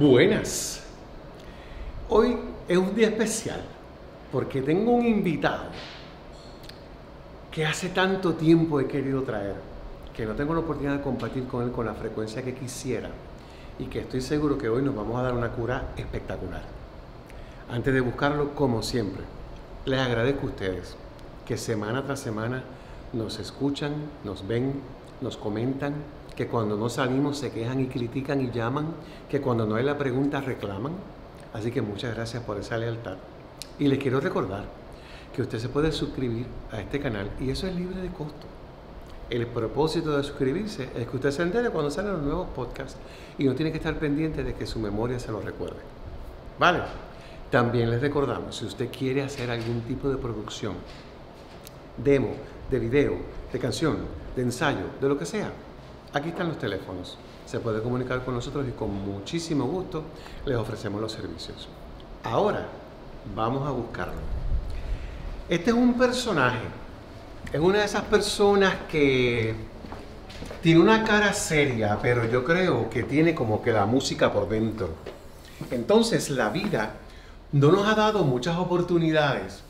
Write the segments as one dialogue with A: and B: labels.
A: Buenas. Hoy es un día especial porque tengo un invitado que hace tanto tiempo he querido traer, que no tengo la oportunidad de compartir con él con la frecuencia que quisiera y que estoy seguro que hoy nos vamos a dar una cura espectacular. Antes de buscarlo, como siempre, les agradezco a ustedes que semana tras semana nos escuchan, nos ven, nos comentan que cuando no salimos se quejan y critican y llaman, que cuando no hay la pregunta reclaman. Así que muchas gracias por esa lealtad. Y les quiero recordar que usted se puede suscribir a este canal y eso es libre de costo. El propósito de suscribirse es que usted se entere cuando salen los nuevos podcasts y no tiene que estar pendiente de que su memoria se lo recuerde. ¿Vale? También les recordamos, si usted quiere hacer algún tipo de producción, demo, de video, de canción, de ensayo, de lo que sea, Aquí están los teléfonos. Se puede comunicar con nosotros y con muchísimo gusto les ofrecemos los servicios. Ahora vamos a buscarlo. Este es un personaje. Es una de esas personas que tiene una cara seria, pero yo creo que tiene como que la música por dentro. Entonces la vida no nos ha dado muchas oportunidades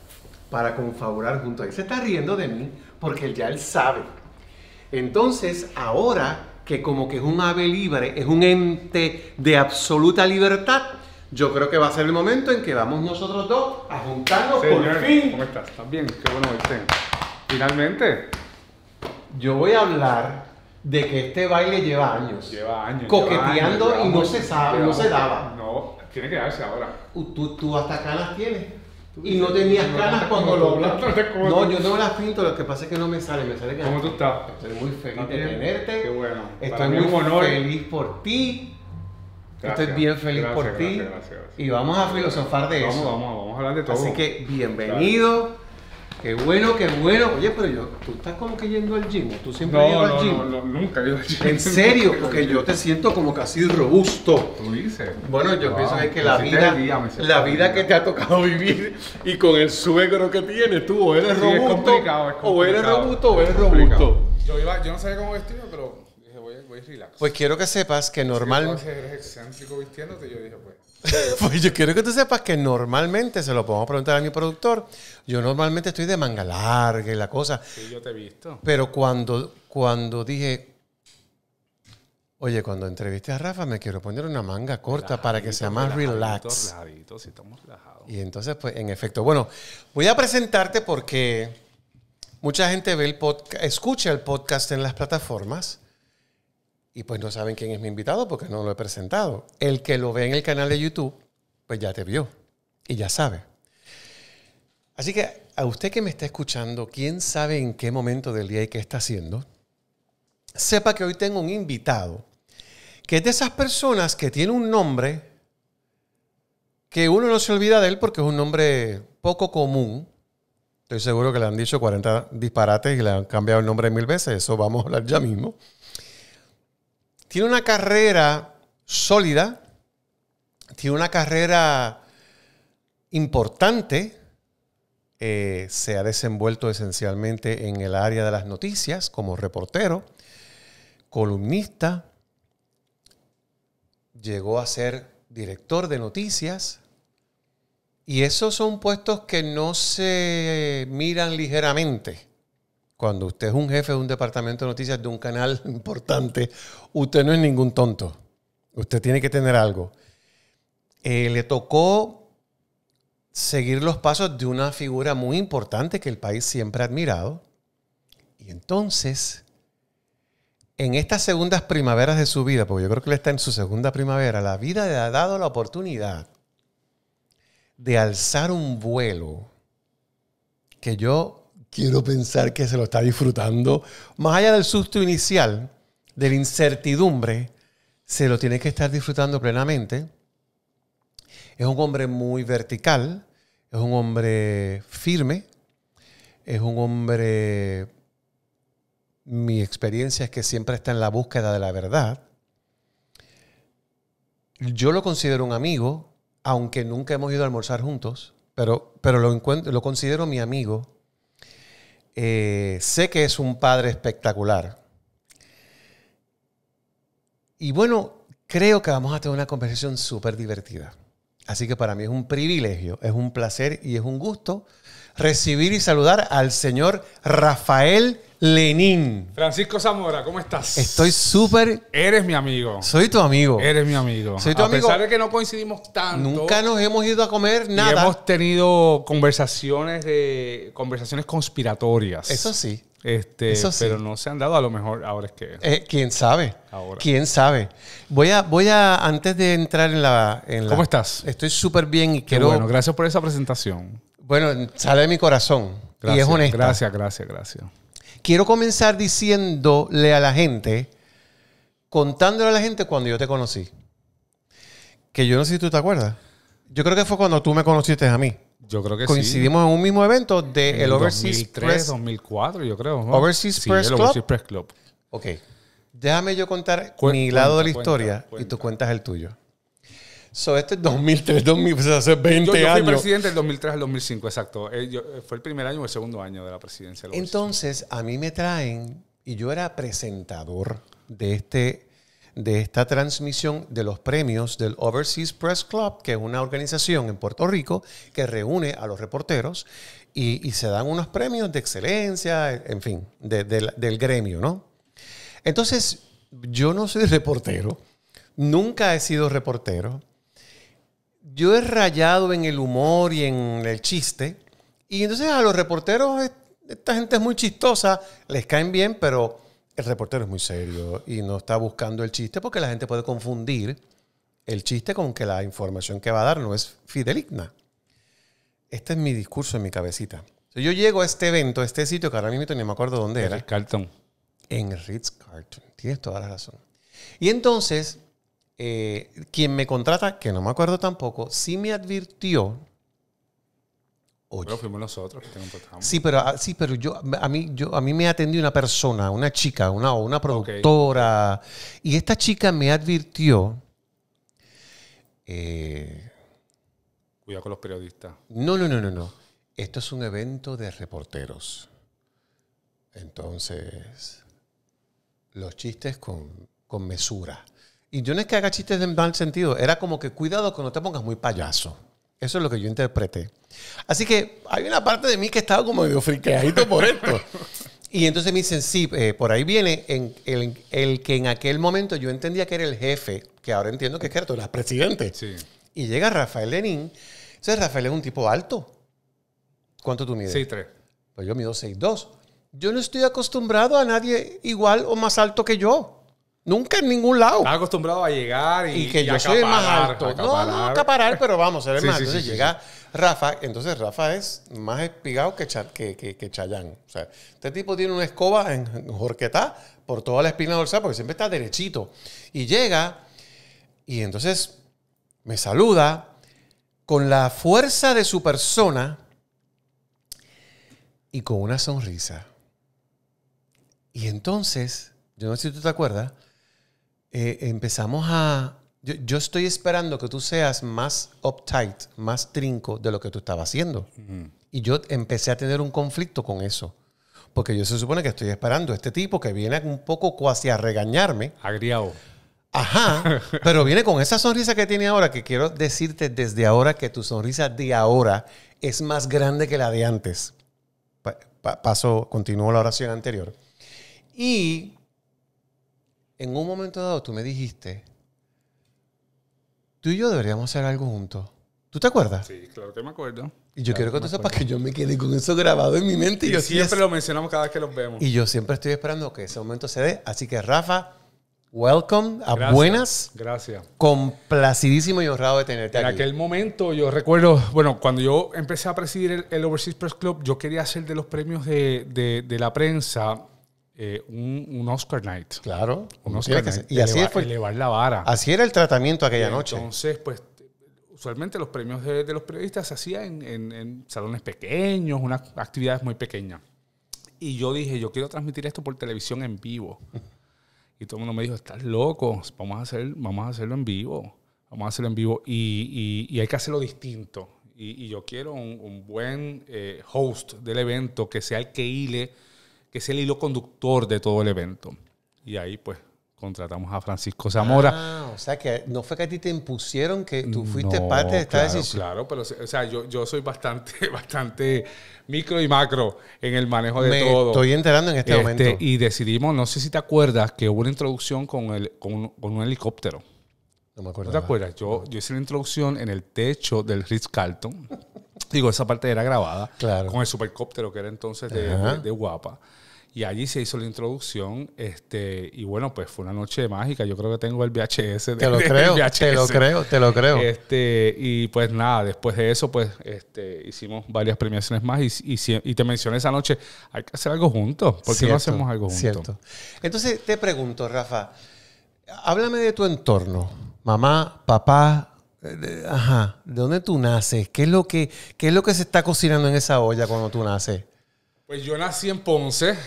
A: para confabular junto a él. Se está riendo de mí porque ya él sabe entonces, ahora que como que es un ave libre, es un ente de absoluta libertad, yo creo que va a ser el momento en que vamos nosotros dos a juntarnos por fin. ¿Cómo estás? ¿Estás bien? Qué bueno estén. Finalmente. Yo voy a hablar de que este baile lleva años. Lleva años. Coqueteando y no se sabe, no se daba. No, tiene que darse ahora. ¿Tú, tú hasta las tienes? y no tenías canas cuando lo hablaste. No, yo no las pinto, lo que pasa es que no me sale, me sale que. ¿Cómo tú estás? Estoy muy feliz de tenerte. Qué bueno. Estoy muy feliz por ti. Estoy bien feliz por ti. Y vamos a filosofar de eso. Vamos, vamos, a hablar de todo. Así que bienvenido. Qué bueno, qué bueno. Oye, pero yo, tú estás como que yendo al gym. Tú siempre no, al gym. No, no, nunca he ido al gym. En serio, porque yo te siento como casi robusto. Tú dices. Bueno, yo pienso que, la vida, la vida que te ha tocado vivir y con el suegro que tienes, tú o eres robusto, o eres robusto, o eres robusto.
B: Yo, iba, yo no sabía cómo vestirme, pero dije, voy, voy relax. Pues quiero que sepas que normal. vistiéndote, yo dije, pues. pues yo
A: quiero que tú sepas que normalmente, se lo puedo preguntar a mi productor, yo normalmente estoy de manga larga y la cosa. Sí, yo te he visto. Pero cuando, cuando dije, oye, cuando entreviste a Rafa me quiero poner una manga corta para que sea más relax. Y entonces, pues, en efecto, bueno, voy a presentarte porque mucha gente ve el podcast, escucha el podcast en las plataformas y pues no saben quién es mi invitado porque no lo he presentado. El que lo ve en el canal de YouTube, pues ya te vio y ya sabe. Así que a usted que me está escuchando, quién sabe en qué momento del día y qué está haciendo, sepa que hoy tengo un invitado que es de esas personas que tiene un nombre que uno no se olvida de él porque es un nombre poco común. Estoy seguro que le han dicho 40 disparates y le han cambiado el nombre mil veces, eso vamos a hablar ya mismo tiene una carrera sólida, tiene una carrera importante, eh, se ha desenvuelto esencialmente en el área de las noticias como reportero, columnista, llegó a ser director de noticias, y esos son puestos que no se miran ligeramente. Cuando usted es un jefe de un departamento de noticias de un canal importante, usted no es ningún tonto. Usted tiene que tener algo. Eh, le tocó seguir los pasos de una figura muy importante que el país siempre ha admirado. Y entonces, en estas segundas primaveras de su vida, porque yo creo que él está en su segunda primavera, la vida le ha dado la oportunidad de alzar un vuelo que yo quiero pensar que se lo está disfrutando. Más allá del susto inicial, de la incertidumbre, se lo tiene que estar disfrutando plenamente. Es un hombre muy vertical, es un hombre firme, es un hombre, mi experiencia es que siempre está en la búsqueda de la verdad. Yo lo considero un amigo, aunque nunca hemos ido a almorzar juntos, pero, pero lo, encuentro, lo considero mi amigo eh, sé que es un padre espectacular. Y bueno, creo que vamos a tener una conversación súper divertida. Así que para mí es un privilegio, es un placer y es un gusto recibir y saludar al señor Rafael Lenín.
B: Francisco Zamora, ¿cómo estás? Estoy súper. Eres mi amigo. Soy tu amigo. Eres mi amigo. Soy tu amigo. A pesar que no coincidimos tanto. Nunca nos hemos ido a comer nada. hemos tenido conversaciones de conversaciones conspiratorias. Eso sí. Este, Eso sí. pero no se han dado, a lo mejor ahora es que. Eh,
A: ¿Quién sabe? Ahora. ¿Quién sabe? Voy a, voy a, antes de entrar en la. ¿Cómo estás? Estoy súper bien y quiero. bueno, gracias por esa presentación. Bueno, sale de mi corazón. y es honesto. Gracias, gracias, gracias. Quiero comenzar diciéndole a la gente, contándole a la gente cuando yo te conocí. Que yo no sé si tú te acuerdas. Yo creo que fue cuando tú me conociste a mí.
B: Yo creo que Coincidimos en
A: un mismo evento de Overseas Press.
B: 2004, yo creo. Overseas, Press Club.
A: Ok. Déjame yo contar mi lado de la historia y tú cuentas el tuyo. So, este 2003, 2000, hace 20 yo, yo fui presidente
B: del 2003 al 2005, exacto. Eh, eh, fue el primer año o el segundo año de la presidencia.
A: Entonces, a mí me traen, y yo era presentador de, este, de esta transmisión de los premios del Overseas Press Club, que es una organización en Puerto Rico que reúne a los reporteros y, se dan unos premios de excelencia, en fin, del gremio, ¿no? Entonces, yo no soy reportero, nunca he sido reportero yo he rayado en el humor y en el chiste. Y entonces a los reporteros, e, esta gente es muy chistosa, les caen bien, pero el reportero es muy serio y no está buscando el chiste porque la gente puede confundir el chiste con que la información que va a dar no es fideligna. Este es mi discurso en mi cabecita. Yo llego a este evento, a este sitio que ahora mismo ni me acuerdo dónde era. Ritz Carlton. En Ritz Carlton. Tienes toda la razón. Y entonces eh, quien me contrata, que no me acuerdo tampoco, sí me advirtió.
B: fuimos nosotros que Sí,
A: pero, a, ah, sí, pero yo, a, mí, yo, a mí me atendió una persona, una chica, una, una productora. Y esta chica me advirtió.
B: Eh, Cuidado con los periodistas.
A: No, no, no, no, no. Esto es un evento de reporteros. Entonces, los chistes con, con mesura. Y yo no es que haga chistes en mal sentido, era como que cuidado que no te pongas muy payaso. Eso es lo que yo interpreté. Así que hay una parte de mí que estaba como medio friqueadito por esto. Y entonces me dicen, sí, eh, por ahí viene el, que en aquel momento yo entendía que era el jefe, que ahora entiendo que es que era presidente. Sí. Y llega Rafael Lenin. Entonces Rafael es un tipo alto. ¿Cuánto tú mides? 6'3. Pues yo mido 6'2. Yo no estoy acostumbrado a nadie igual o más alto que yo. Nunca en ningún lado. Estaba
B: acostumbrado a llegar y, y que yo soy más alto. No, no acaparar, pero vamos, ser el más. entonces llega
A: Rafa, entonces Rafa es más espigado que, que, Chayán. O sea, este tipo tiene una escoba en, en Jorquetá por toda la espina dorsal porque siempre está derechito. Y llega y entonces me saluda con la fuerza de su persona y con una sonrisa. Y entonces, yo no sé si tú te acuerdas, eh, empezamos a... Yo, yo, estoy esperando que tú seas más uptight, más trinco de lo que tú estabas haciendo. Y yo empecé a tener un conflicto con eso. Porque yo se supone que estoy esperando a este tipo que viene un poco cuasi a regañarme. Agriado. Ajá, pero viene con esa sonrisa que tiene ahora, que quiero decirte desde ahora que tu sonrisa de ahora es más grande que la de antes. paso, continúo la oración anterior. Y en un momento dado tú me dijiste, tú y yo deberíamos hacer algo juntos. ¿Tú te acuerdas? Sí,
B: claro que me acuerdo. Y yo quiero que, que tú sepas que yo me quedé con eso grabado en mi mente. Y, yo siempre lo mencionamos cada vez que los vemos. Y yo siempre estoy esperando que ese
A: momento se dé. Así que, Rafa, welcome a Buenas. Gracias. Complacidísimo y honrado de tenerte
B: aquí. En aquel momento, yo recuerdo, bueno, cuando yo empecé a presidir el, Overseas Press Club, yo quería hacer de los premios de, de, de la prensa eh, un, Oscar Night. Claro. Un Oscar Night. Y así fue. Elevar la vara.
A: Así era el tratamiento aquella noche.
B: Entonces, pues, usualmente los premios de, los periodistas se hacían en, salones pequeños, unas actividades muy pequeñas. Y yo dije, yo quiero transmitir esto por televisión en vivo. Y todo el mundo me dijo, estás loco, vamos a, hacer, vamos a hacerlo en vivo. Vamos a hacerlo en vivo y, hay que hacerlo distinto. Y, yo quiero un, buen eh, host del evento que sea el que hile que es el hilo conductor de todo el evento. Y ahí pues contratamos a Francisco Zamora.
A: Ah, o sea que no fue que a ti te
B: impusieron que tú fuiste parte de esta decisión. Claro, pero o sea, yo, yo soy bastante, bastante micro y macro en el manejo de Me todo. Estoy enterando en este, este, momento. Y decidimos, no sé si te acuerdas, que hubo una introducción con, el, con, un, helicóptero. No me acuerdo. ¿No te acuerdas? Yo, hice la introducción en el techo del Ritz Carlton. Digo, esa parte era grabada. Claro. Con el supercóptero que era entonces de Guapa. Y allí se hizo la introducción, este, y bueno, pues fue una noche mágica. Yo creo que tengo el VHS. De, te lo creo, te lo creo, te lo creo. Este, y pues nada, después de eso, pues este, hicimos varias premiaciones más y, y, te mencioné esa noche, hay que hacer algo juntos, porque cierto, no hacemos algo juntos? Cierto.
A: Entonces te pregunto, Rafa,
B: háblame de tu entorno, mamá,
A: papá, eh, Ajá, ¿de dónde tú naces? ¿Qué es, lo que, ¿Qué es lo que se está cocinando en
B: esa olla cuando tú naces? Pues yo nací en Ponce,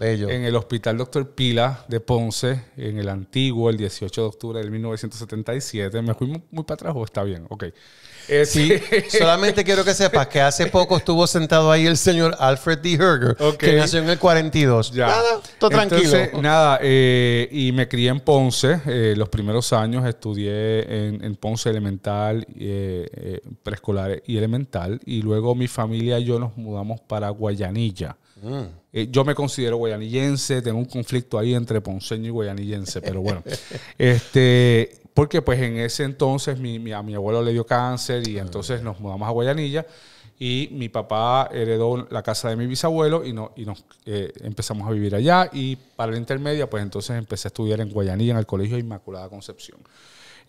B: en el Hospital Doctor Pila de Ponce, en el antiguo, el 18 de octubre de 1977. ¿Me fui muy, para atrás o está bien? Ok.
A: Eh, sí, solamente quiero que sepas que hace poco estuvo sentado ahí el señor Alfred D. Herger, que nació en
B: el 42. Ya. Nada, todo tranquilo. Nada, eh, y me crié en Ponce. Eh, los primeros años estudié en, en Ponce Elemental, preescolar y elemental. Y luego mi familia y yo nos mudamos para Guayanilla Mm. Eh, yo me considero guayanillense, tengo un conflicto ahí entre ponceño y guayanillense, pero bueno. este, porque pues en ese entonces mi, a mi abuelo le dio cáncer y entonces nos mudamos a Guayanilla y mi papá heredó la casa de mi bisabuelo y, nos eh, empezamos a vivir allá y para la intermedia pues entonces empecé a estudiar en Guayanilla en el Colegio Inmaculada Concepción,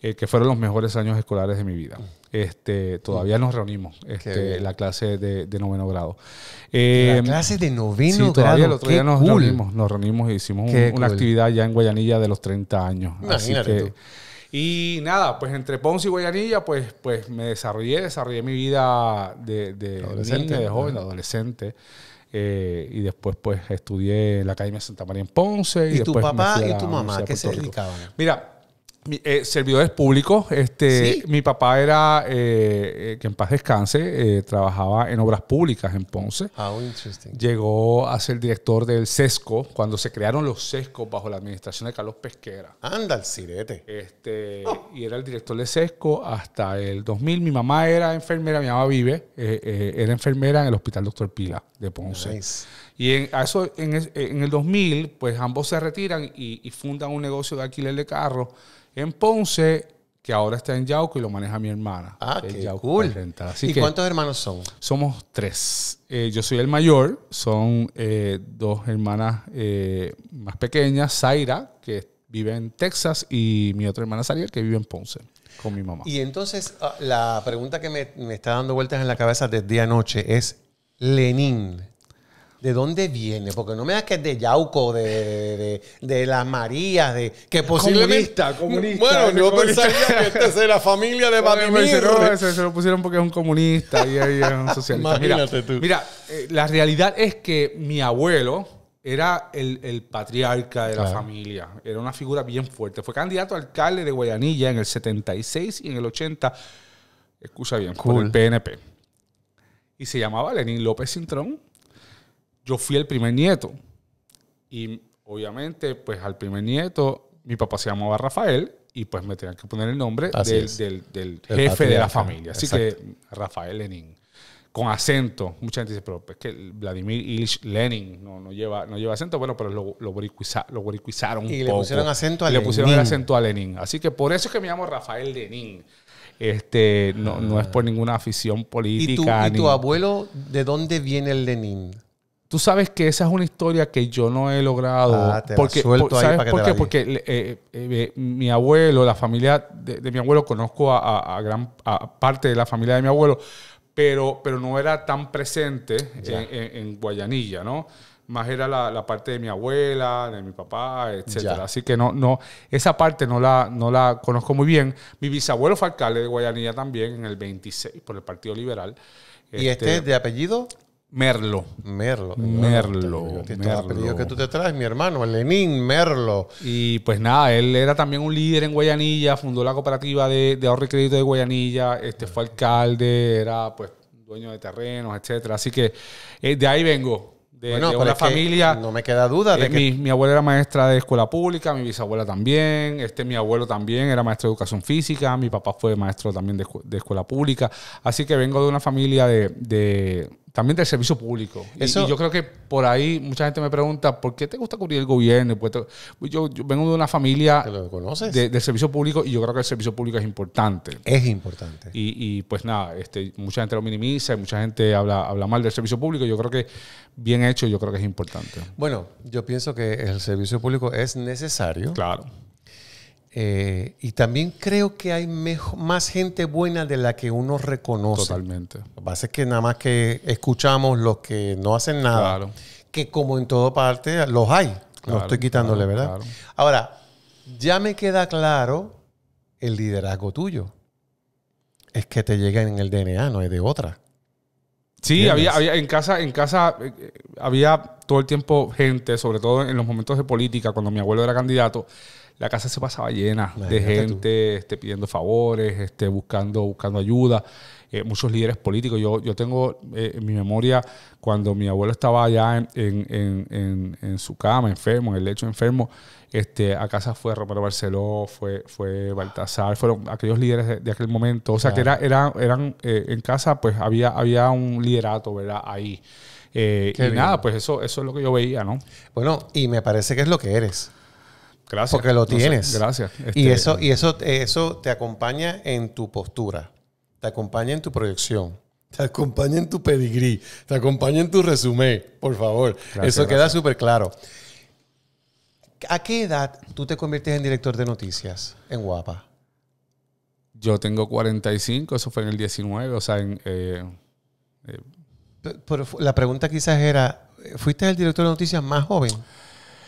B: eh, que fueron los mejores años escolares de mi vida. Este, todavía nos reunimos, este, la clase de, noveno grado. la eh, clase de noveno sí, grado. Todavía el otro día nos reunimos, y e hicimos una actividad ya en Guayanilla de los 30 años. Así que, Y nada, pues entre Ponce y Guayanilla, pues, pues me desarrollé, desarrollé mi vida de, de de joven, adolescente. Eh, y después pues estudié en la Academia Santa María en Ponce. ¿Y, tu papá y tu mamá qué se dedicaban? Mira, eh, servidores públicos. Este, Mi papá era, eh, eh, que en paz descanse, trabajaba en obras públicas en Ponce. Ah, Llegó a ser director del SESCO cuando se crearon los SESCO bajo la administración de Carlos Pesquera. Anda el sirete. Este, oh. Y era el director del SESCO hasta el 2000. Mi mamá era enfermera, mi mamá vive, era enfermera en el Hospital Doctor Pila de Ponce. Y en, eso, en, el 2000, pues ambos se retiran y, y fundan un negocio de alquiler de carros en Ponce, que ahora está en Yauco y lo maneja mi hermana. Ah, qué cool. ¿Y cuántos hermanos son? Somos tres. Eh, yo soy el mayor, son eh, dos hermanas eh, más pequeñas, Zaira, que vive en Texas, y mi otra hermana Sariel, que vive en Ponce, con mi mamá.
A: Y entonces, ah, la pregunta que me, me
B: está dando vueltas en la cabeza desde anoche es,
A: Lenin, ¿De dónde viene? Porque no me das que es de Yauco, de, de, de, de de que posiblemente.
B: Comunista, comunista. Bueno, yo pensaría que esta es la familia de Vladimir. Pues, se, lo pusieron porque es un comunista y, es un socialista. Imagínate mira, tú. Mira, eh, la realidad es que mi abuelo era el, patriarca de la familia. Era una figura bien fuerte. Fue candidato a alcalde de Guayanilla en el 76 y en el 80. Escucha bien, por el PNP. Y se llamaba Lenín López Cintrón yo fui el primer nieto. Y obviamente, pues al primer nieto, mi papá se llamaba Rafael y pues me tenían que poner el nombre del, jefe de la familia. Así que Rafael Lenin. Con acento. Mucha gente dice, pero es pues, que Vladimir Ilich Lenin no, no, lleva, no lleva acento. Bueno, pero lo, lo, lo boricuizaron Y le pusieron acento a Lenin. Le pusieron acento a Lenin. Así que por eso es que me llamo Rafael Lenin. Este, no, es por ninguna afición política. tu, ¿y tu abuelo de dónde viene el Lenin? Tú sabes que esa es una historia que yo no he logrado. Ah, porque, suelto ahí para por qué? porque eh, eh, eh, mi abuelo, la familia de, mi abuelo, conozco a, gran parte de la familia de mi abuelo, pero, pero no era tan presente en, Guayanilla, ¿no? Más era la, parte de mi abuela, de mi papá, etc. Así que no, no, esa parte no la, no la conozco muy bien. Mi bisabuelo fue alcalde de Guayanilla también en el 26 por el Partido Liberal. ¿Y este, este de apellido? Merlo. Merlo. Merlo. Merlo. que tú te traes, mi hermano, Lenín Merlo. Y pues nada, él era también un líder en Guayanilla, fundó la cooperativa de, de ahorro y crédito de Guayanilla, este fue alcalde, era pues dueño de terrenos, etcétera. Así que eh, de ahí vengo. De, bueno, una familia. No me queda duda eh, de que. Mi, mi, abuela era maestra de escuela pública, mi bisabuela también, este mi abuelo también era maestro de educación física, mi papá fue maestro también de, de escuela pública. Así que vengo de una familia de, de también del servicio público. y, yo creo que por ahí mucha gente me pregunta, ¿por qué te gusta cubrir el gobierno? Pues yo, vengo de una familia del servicio público y yo creo que el servicio público es importante. Es importante. Y, y, pues nada, este, mucha gente lo minimiza, mucha gente habla, habla mal del servicio público. Yo creo que bien hecho, yo creo que es importante. Bueno, yo pienso que el servicio público
A: es necesario. Claro eh, y también creo que hay más gente buena de la que uno reconoce. Totalmente. Lo que pasa es que nada más que escuchamos los que no hacen nada, que como en toda parte los hay. no estoy quitándole, ¿verdad? Ahora, ya me queda claro el liderazgo tuyo.
B: Es que te llega en el DNA, no es de otra. Sí, había, en casa, en casa eh, había todo el tiempo gente, sobre todo en los momentos de política, cuando mi abuelo era candidato la casa se pasaba llena de gente este, pidiendo favores, este, buscando, buscando ayuda. Eh, muchos líderes políticos. Yo, yo tengo eh, en mi memoria cuando mi abuelo estaba allá en, su cama, enfermo, en el lecho enfermo, este, a casa fue Romero Barceló, fue, fue Baltasar, fueron aquellos líderes de, aquel momento. O sea, que era, era eran eh, en casa, pues había, había un liderato, ¿verdad? Ahí. y nada, pues eso, eso es lo que yo veía, ¿no? Bueno, y me parece que es lo que eres. Porque lo tienes. gracias. y este, eso,
A: y eso, eso te acompaña en tu postura, te acompaña en tu proyección, te acompaña en tu pedigrí, te acompaña en tu resumen, por favor. eso queda súper claro. ¿A qué edad tú te conviertes en director de noticias en
B: Guapa? Yo tengo 45, eso fue en el 19, o sea, eh, eh.
A: la pregunta quizás era, ¿fuiste el director de noticias más joven?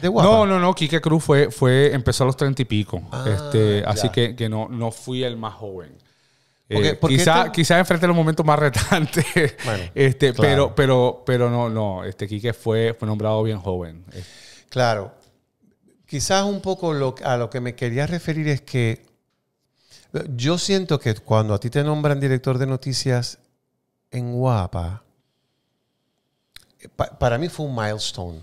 A: No, no,
B: no. Quique Cruz fue, fue, empezó a los treinta y pico. Ah, este, así que, que no, no fui el más joven. Quizás quizás eh, quizá, los momentos más retantes. este, pero, pero, pero no, no. Este Quique fue, fue nombrado bien joven. Claro.
A: Quizás un poco a lo que me quería referir es que yo siento que cuando a ti te nombran director de noticias en Guapa, eh, para mí fue un milestone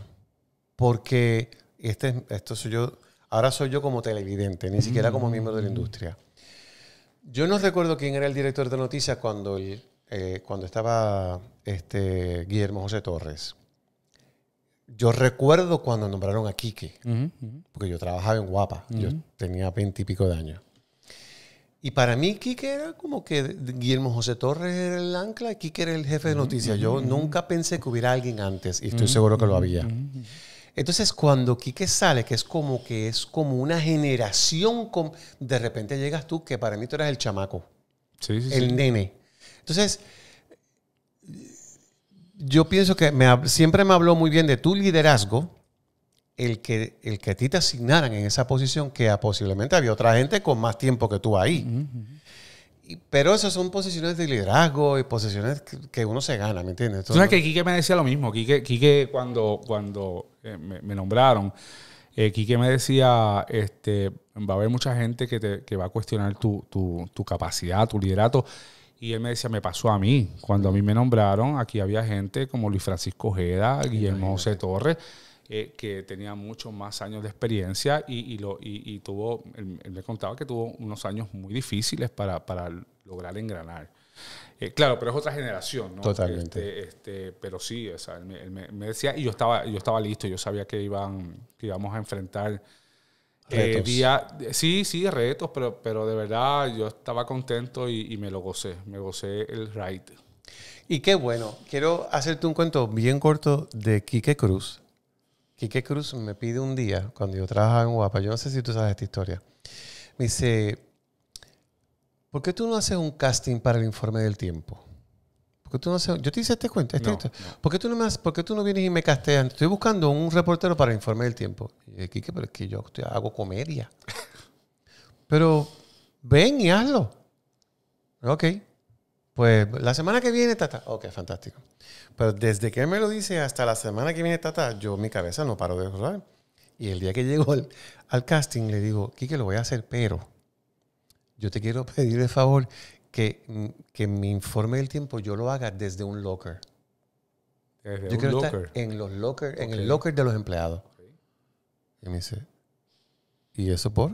A: porque este, esto soy yo, ahora soy yo como televidente, ni siquiera como mm. miembro de la industria. Yo no recuerdo quién era el director de noticias cuando, eh, cuando estaba este, Guillermo José Torres. Yo recuerdo cuando nombraron a Quique, porque yo trabajaba en Guapa, yo tenía veintipico de años. Y para mí Quique era como que Guillermo José Torres era el ancla y Quique era el jefe de noticias. Yo nunca pensé que hubiera alguien antes y estoy seguro que lo había. Entonces, cuando Quique sale, que es como que es como una generación, de repente llegas tú, que para mí tú eras el chamaco, el nene. Entonces, yo pienso que siempre me habló muy bien de tu liderazgo, el que, el que a ti te asignaran en esa posición, que posiblemente había otra gente con más tiempo que tú ahí pero esas son posiciones de liderazgo y posiciones que uno se gana, ¿me entiendes? Entonces, ¿Sabes que
B: Quique me decía lo mismo? Quique, cuando, cuando eh, me, nombraron, eh, Quique me decía, este, va a haber mucha gente que, que va a cuestionar tu, tu, tu, capacidad, tu liderato. Y él me decía, me pasó a mí. Cuando a mí me nombraron, aquí había gente como Luis Francisco Ojeda, Guillermo José Torres, eh, que tenía muchos más años de experiencia y, lo, y, tuvo, me contaba que tuvo unos años muy difíciles para, para lograr engranar. Eh, claro, pero es otra generación, ¿no? Totalmente. Este, este pero sí, él, me, decía, y yo estaba, yo estaba listo, yo sabía que, iban, que íbamos a enfrentar eh, día, sí, sí, retos, pero, pero de verdad yo estaba contento y, y, me lo gocé, me gocé el ride. Y qué bueno, quiero hacerte
A: un cuento bien corto de Quique Cruz, Quique Cruz me pide un día, cuando yo trabajaba en Guapa, yo no sé si tú sabes esta historia, me dice, ¿por qué tú no haces un casting para el informe del tiempo? tú no yo te hice este cuento. Este ¿Por, qué tú no me tú no vienes y me casteas? Estoy buscando un reportero para el informe del tiempo. Y Quique, pero es que yo hago comedia. pero ven y hazlo. Ok, pues la semana que viene, tata. Ok, fantástico. Pero desde que él me lo dice hasta la semana que viene, tata, yo mi cabeza no paro de rodar. Y el día que llegó al, casting le digo, Quique, lo voy a hacer, pero yo te quiero pedir de favor que, que mi informe del tiempo yo lo haga desde un locker. un locker. en los en el locker de los empleados. Y me dice, ¿y eso por?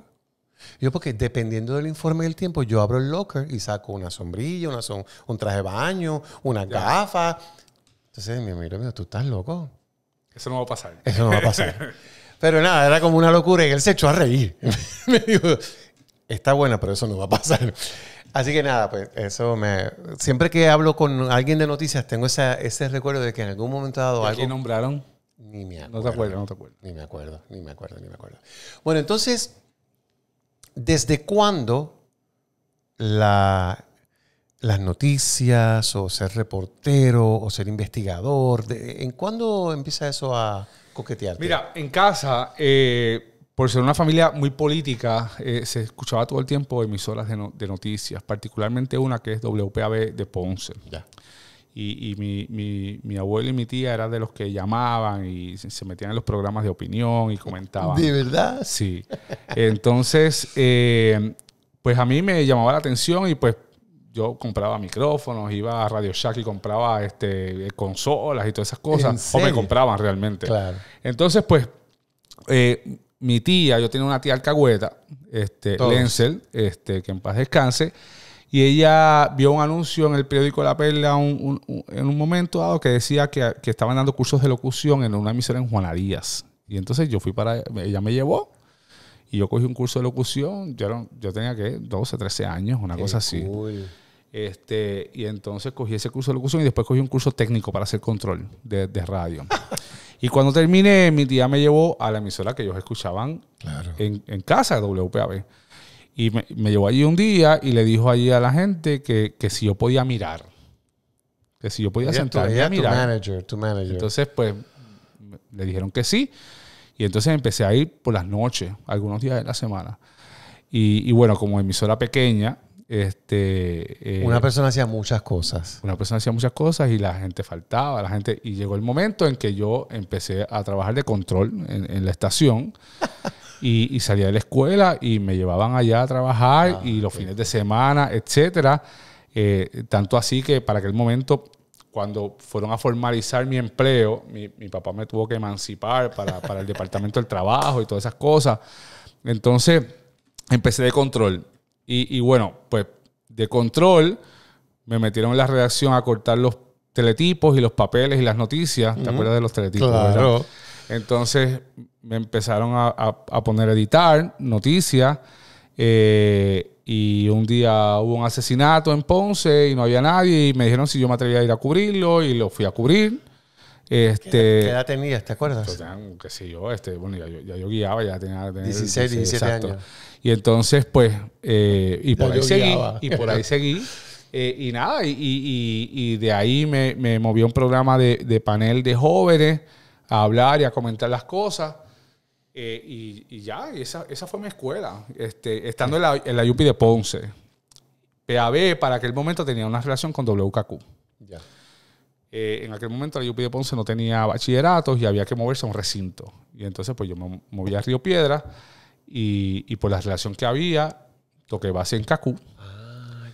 A: Yo, porque dependiendo del informe del tiempo, yo abro el locker y saco una sombrilla, una son, un traje de baño, Una gafa Entonces me miro, tú estás loco.
B: Eso no va a pasar. Eso no va a pasar.
A: pero nada, era como una locura y él se echó a reír. me dijo, está buena, pero eso no va a pasar. Así que nada, pues eso me. Siempre que hablo con alguien de noticias, tengo ese recuerdo de que en algún momento dado. quién nombraron? Ni me acuerdo. No te acuerdo, no te acuerdo. Ni me acuerdo, ni me acuerdo, ni me acuerdo. Bueno, entonces ¿desde cuándo las noticias o ser reportero o ser investigador,
B: ¿en cuándo empieza eso a coquetear? Mira, en casa, eh, por ser una familia muy política, eh, se escuchaba todo el tiempo emisoras de, noticias, particularmente una que es WPAB de Ponce. Ya y, mi, abuelo y mi tía eran de los que llamaban y se metían en los programas de opinión y comentaban. ¿De verdad? Sí. Entonces, eh, pues a mí me llamaba la atención y pues yo compraba micrófonos, iba a Radio Shack y compraba este, consolas y todas esas cosas. O me compraban realmente. Claro. Entonces, pues, eh, mi tía, yo tenía una tía alcahueta, este, Lenzel, este, que en paz descanse y ella vio un anuncio en el periódico La Perla en un momento dado que decía que, que, estaban dando cursos de locución en una emisora en Juana Díaz. Y entonces yo fui para, ella me llevó y yo cogí un curso de locución, yo, yo tenía que 12, 13 años, una cosa así. Este, y entonces cogí ese curso de locución y después cogí un curso técnico para hacer control de, de radio. y cuando terminé, mi tía me llevó a la emisora que ellos escuchaban en, en casa, WPAB. Y me, llevó allí un día y le dijo allí a la gente que, que si yo podía mirar. Que si yo podía sentarme mirar. manager, tu manager. Entonces, pues, le dijeron que sí. Y entonces empecé a ir por las noches, algunos días de la semana. Y, y bueno, como emisora pequeña, este... Eh, una persona hacía muchas cosas. Una persona hacía muchas cosas y la gente faltaba, la gente... Y llegó el momento en que yo empecé a trabajar de control en, en la estación. Y, salía de la escuela y me llevaban allá a trabajar ah, y los fines de semana, etcétera. Eh, tanto así que para aquel momento, cuando fueron a formalizar mi empleo, mi, papá me tuvo que emancipar para, el departamento del trabajo y todas esas cosas. Entonces, empecé de control. Y, bueno, pues de control me metieron en la redacción a cortar los teletipos y los papeles y las noticias. ¿Te acuerdas de los teletipos? Claro. Entonces me empezaron a, a, poner a editar noticias. Eh, y un día hubo un asesinato en Ponce y no había nadie. Y me dijeron si yo me atrevía a ir a cubrirlo y lo fui a cubrir. Este, ¿Qué edad tenías? ¿Te acuerdas? Pues, que sé yo, este, bueno, ya, yo, guiaba, ya tenía, 16, 17 años. Y entonces, pues, eh, y, por ahí seguí, y, por ahí seguí, y nada, y, y, y de ahí me, me movió un programa de, de panel de jóvenes a hablar y a comentar las cosas. Eh, y, ya, esa, esa, fue mi escuela. Este, estando en la, en la de Ponce, PAB para aquel momento tenía una relación con WKQ. Eh, en aquel momento la Yupi de Ponce no tenía bachilleratos y había que moverse a un recinto. Y entonces pues yo me moví a Río Piedra y, y por la relación que había, toqué base en CACU. Ah,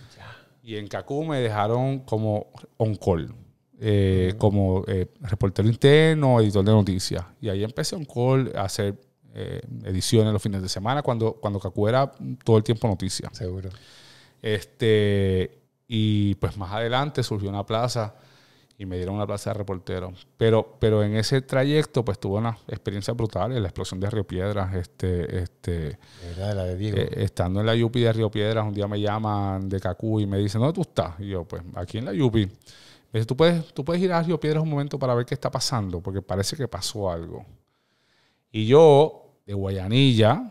B: y en CACU me dejaron como on-call. Eh, como eh, reportero interno, editor de noticias. Y ahí empecé un call a hacer eh, ediciones los fines de semana, cuando, cuando Kaku era todo el tiempo noticia. Seguro. Este, y pues más adelante surgió una plaza y me dieron una plaza de reportero. Pero, pero en ese trayecto, pues tuve una experiencia brutal en la explosión de Río Piedras. Este, este, estando en la Yupi de Río Piedras, un día me llaman de CACU y me dicen, ¿dónde tú estás? Y yo, pues aquí en la Yupi tú puedes, tú puedes ir a Río Piedras un momento para ver qué está pasando, porque parece que pasó algo. Y yo, de Guayanilla,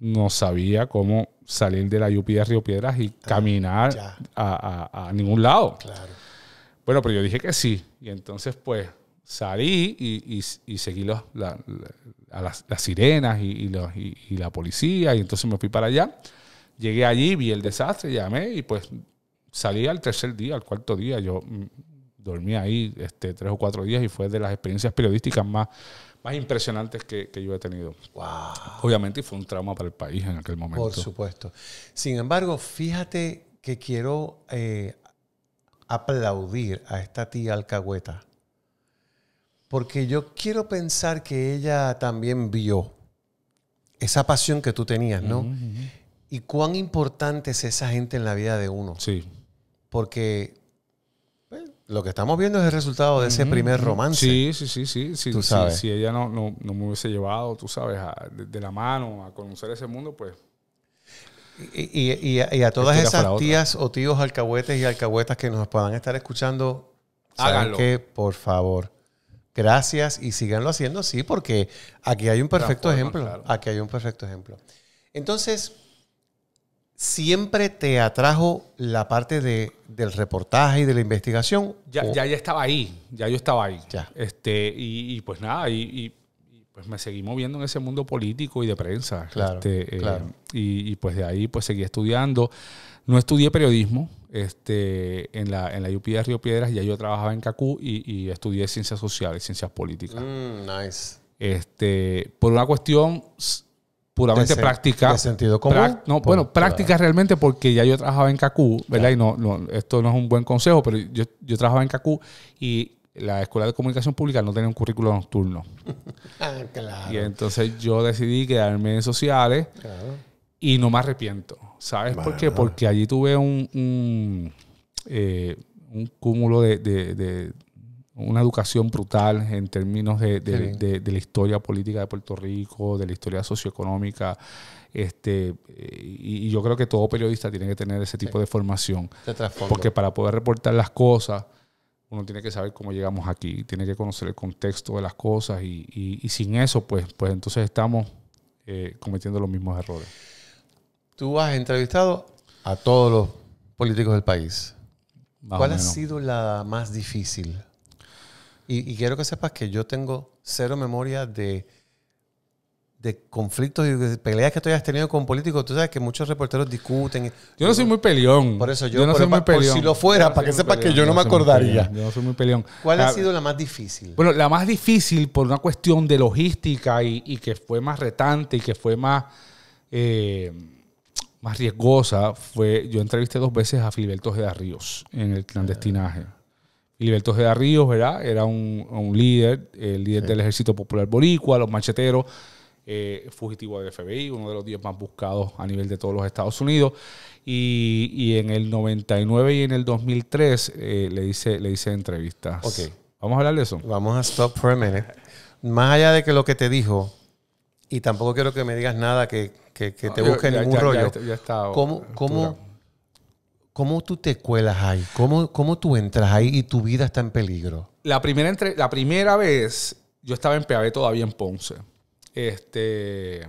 B: no sabía cómo salir de la lluvia de Río Piedras y ah, caminar a, ningún lado. Claro. Bueno, pero yo dije que sí. Y entonces, pues, salí y, seguí a las, sirenas y, la policía. Y entonces me fui para allá. Llegué allí, vi el desastre, llamé y pues salí al tercer día, al cuarto día, yo mm, dormí ahí este, tres o cuatro días y fue de las experiencias periodísticas más, más impresionantes que, yo he tenido. Obviamente fue un trauma para el país en aquel momento. Por supuesto. Sin embargo, fíjate
A: que quiero eh, aplaudir a esta tía alcahueta, porque yo quiero pensar que ella también vio esa pasión que tú tenías, ¿no? Y cuán importante es esa gente en la vida
B: de uno. Sí porque pues, lo que estamos viendo es el resultado de ese primer romance. Sí, sí, sí, sí. tú sabes. Si ella no, me hubiese llevado, tú sabes, de, la mano a conocer ese mundo, pues...
A: Y, a, todas esas tías o tíos alcahuetes y alcahuetas que nos puedan estar escuchando, hagan Que, por favor, gracias y siganlo haciendo, sí, porque aquí hay un perfecto ejemplo. Aquí hay un perfecto ejemplo. Entonces, ¿Siempre te atrajo la parte del reportaje y de la investigación? Ya, ya,
B: estaba ahí, ya yo estaba ahí. Este, y, pues nada, y, pues me seguí moviendo en ese mundo político y de prensa. Claro, este, eh, claro. y, pues de ahí pues seguí estudiando. No estudié periodismo este, en, la, en la UP de Río Piedras, ya yo trabajaba en CACU y, estudié ciencias sociales, ciencias políticas. Mm, nice. Este, por una cuestión puramente práctica. De sentido común. no, bueno, práctica realmente porque ya yo trabajaba en CACU, ¿verdad? Y no, no, esto no es un buen consejo, pero yo, yo trabajaba en CACU y la Escuela de Comunicación Pública no tenía un currículo nocturno. ah, claro. Y entonces yo decidí quedarme en sociales y no me arrepiento. ¿Sabes por qué? Porque allí tuve un, un, eh, cúmulo de una educación brutal en términos de, la historia política de Puerto Rico, de la historia socioeconómica. Este, eh, y, yo creo que todo periodista tiene que tener ese tipo de formación. Porque para poder reportar las cosas, uno tiene que saber cómo llegamos aquí, tiene que conocer el contexto de las cosas y, sin eso, pues, pues entonces estamos eh, cometiendo los mismos errores.
A: Tú has entrevistado
B: a todos los
A: políticos del país. ¿Cuál ha sido la más difícil? Y, quiero que sepas que yo tengo cero memoria de, de conflictos y de peleas que tú hayas tenido con políticos. Tú sabes que muchos reporteros discuten. Yo no soy muy peleón. Por eso yo, si lo fuera, para que sepas que yo, no me acordaría. Yo no soy muy peleón. ¿Cuál ha ah, sido la más difícil?
B: Bueno, la más difícil por una cuestión de logística y, que fue más retante y que fue más... Eh, más riesgosa fue, yo entrevisté dos veces a Filiberto de Ríos en el clandestinaje. Hiliberto Geda Ríos, ¿verdad? Era un, líder, el líder del Ejército Popular Boricua, los macheteros, eh, fugitivo del FBI, uno de los 10 más buscados a nivel de todos los Estados Unidos. Y, en el 99 y en el 2003 eh, le, hice, le entrevistas. Ok. Vamos a hablar de eso. Vamos a stop for a minute. Más allá de que lo que te dijo, y tampoco quiero
A: que me digas nada que, te busque ningún rollo. cómo ¿Cómo tú te cuelas ahí? ¿Cómo, tú entras ahí y tu vida está en peligro?
B: La primera, la primera vez, yo estaba en PAB todavía en Ponce. Este.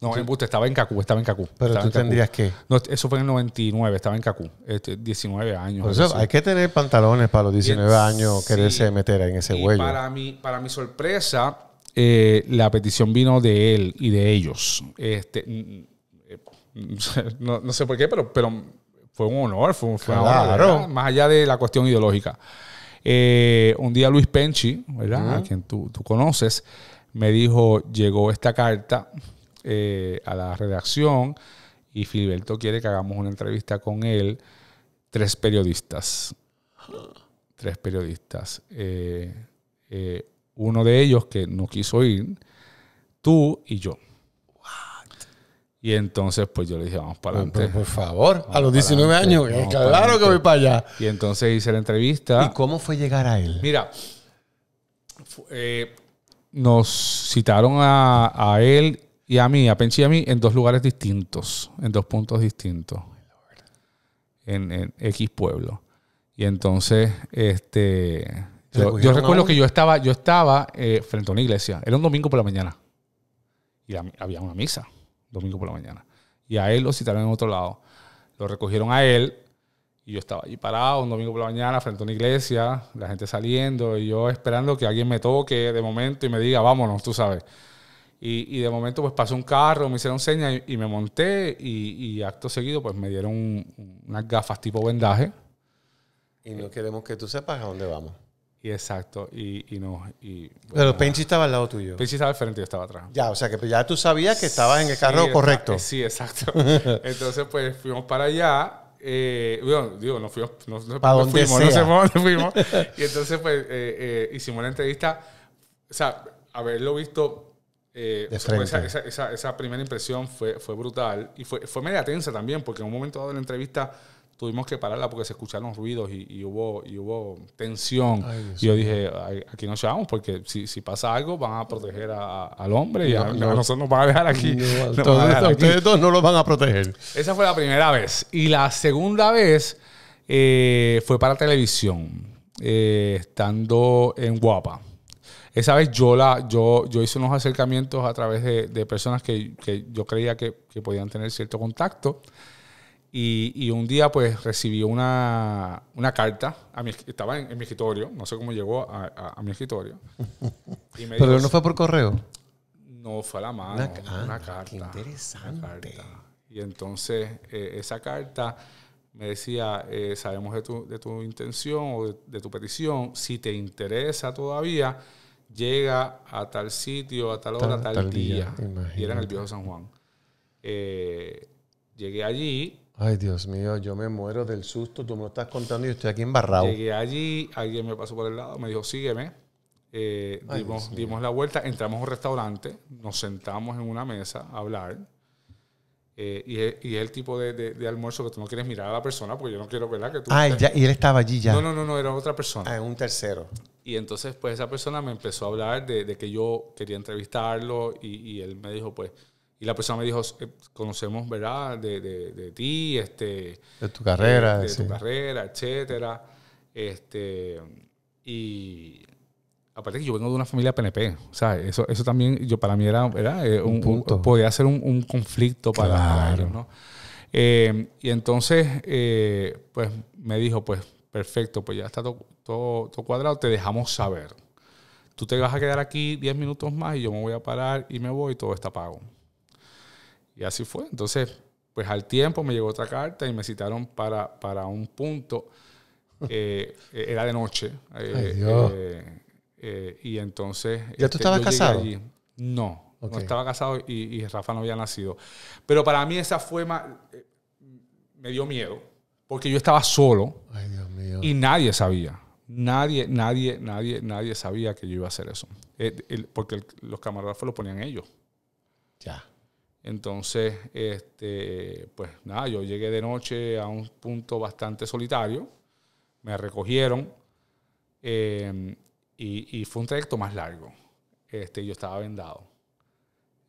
B: No, estaba en Cacú, estaba en Cacú. Pero tú tendrías que. eso fue en el 99, estaba en Cacú, este, 19 años. Por eso hay que
A: tener pantalones para los 19 años quererse
B: meter en ese y Para mi, para mi sorpresa, eh, la petición vino de él y de ellos. Este, eh, no, sé por qué, pero fue un honor, fue, más allá de la cuestión ideológica. Eh, un día Luis Penchi, ¿verdad? A quien tú, conoces, me dijo, llegó esta carta eh, a la redacción y Filiberto quiere que hagamos una entrevista con él, tres periodistas. Tres periodistas. Eh, uno de ellos que no quiso ir, tú y yo. Y entonces, pues yo le dije, vamos para adelante. Por, favor, a los 19 años, claro que voy para allá. Y entonces hice la entrevista. ¿Y cómo fue llegar a él? Mira, eh, nos citaron a, él y a mí, a Penchi y a mí, en dos lugares distintos, en dos puntos distintos, en, X pueblo. Y entonces, este, yo, recuerdo que yo estaba, yo estaba eh, frente a una iglesia, era un domingo por la mañana, y había una misa domingo por la mañana. Y a él lo citaron en otro lado. Lo recogieron a él y yo estaba allí parado un domingo por la mañana frente a una iglesia, la gente saliendo y yo esperando que alguien me toque de momento y me diga, vámonos, tú sabes. Y, de momento pues pasó un carro, me hicieron señas y, me monté y, acto seguido pues me dieron unas gafas tipo vendaje. Y no queremos que tú sepas a dónde vamos. Y exacto, y, y no. Y, Pero Penchi estaba al lado tuyo. Penchi estaba al frente yo estaba atrás. Ya, o sea que pues ya tú sabías que estabas en el carro correcto. Eh, sí, exacto. Entonces, pues fuimos para allá. Eh, digo, no fuimos, no, fuimos, no fuimos. y entonces, pues, eh, hicimos la entrevista. O sea, haberlo visto pues, Esa, primera impresión fue, fue brutal y fue, fue media tensa también, porque en un momento dado de la entrevista tuvimos que pararla porque se escucharon ruidos y, hubo, hubo tensión. y yo dije, aquí no llevamos porque si, pasa algo van a proteger al hombre y a, nosotros nos van a dejar aquí. No, ustedes dos no
A: los van a proteger.
B: Esa fue la primera vez. Y la segunda vez eh, fue para televisión, eh, estando en Guapa. Esa vez yo, la, yo, yo hice unos acercamientos a través de, personas que, yo creía que, que podían tener cierto contacto. Y, un día pues recibí una, una carta, estaba en, mi escritorio, no sé cómo llegó a, mi escritorio. Pero no fue por correo. No, fue a la mano, una, ah, carta. interesante. Y entonces eh, esa carta me decía, eh, sabemos de tu, de tu, intención o de, tu petición, si te interesa todavía, llega a tal sitio, a tal hora, a tal, día. Y era en el viejo San Juan. Eh, llegué allí
A: Ay, Dios mío, yo me muero del susto. Tú me lo estás contando y yo estoy aquí embarrado.
B: Llegué allí, alguien me pasó por el lado, me dijo, sígueme. Eh, dimos, la vuelta, entramos a un restaurante, nos sentamos en una mesa a hablar. Eh, y, es, el tipo de, almuerzo que tú no quieres mirar a la persona porque yo no quiero verla que tú. Ah, ya, y él estaba allí ya. No, no, no, no, era otra persona. Ah, un tercero. Y entonces, pues esa persona me empezó a hablar de, que yo quería entrevistarlo y él me dijo, pues y la persona me dijo, eh, conocemos, ¿verdad? De, de, de ti, este... De tu carrera. De, tu carrera, etcétera. Este, y aparte que yo vengo de una familia PNP, o sea, eso, eso también yo para mí era, era eh, un, punto. podía ser un, conflicto para, ellos, eh, y entonces, pues me dijo, pues perfecto, pues ya está todo, cuadrado, te dejamos saber. Tú te vas a quedar aquí 10 minutos más y yo me voy a parar y me voy y todo está pago. Y así fue. Entonces, pues al tiempo me llegó otra carta y me citaron para, para un punto. Eh, eh, era de noche. Eh, y entonces... ¿Ya tú este, estabas casado? No, no estaba casado y, Rafa no había nacido. Pero para mí esa fue más... me dio miedo, porque yo estaba solo Ay, Dios mío. y nadie sabía. Nadie, nadie, nadie, nadie sabía que yo iba a hacer eso. porque los camarógrafos lo ponían ellos. Ya. Entonces, este, pues nada, yo llegué de noche a un punto bastante solitario, me recogieron em, y, fue un trayecto más largo. Este, yo estaba vendado.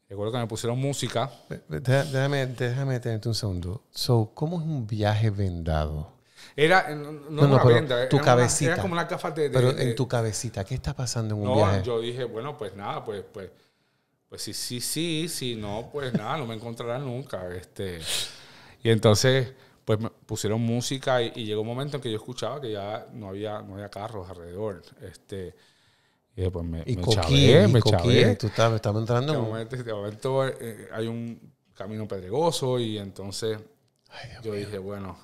B: Recuerdo que me pusieron música. Eh,
A: eh, déjame, déjame tenerte un segundo. So, ¿Cómo es un viaje vendado?
B: Era, no, tu cabecita. como una gafa de, Pero en tu
A: cabecita, ¿qué está pasando en un no, viaje?
B: Yo dije, bueno, pues nada, pues, pues pues sí, sí, sí, si no, pues nada, no me encontrarán nunca. Este, y entonces, pues me pusieron música y, llegó un momento en que yo escuchaba que ya no había, no había carros alrededor. Este, y me, me me Tú entrando. De momento, este eh, hay un camino pedregoso y entonces yo dije, bueno,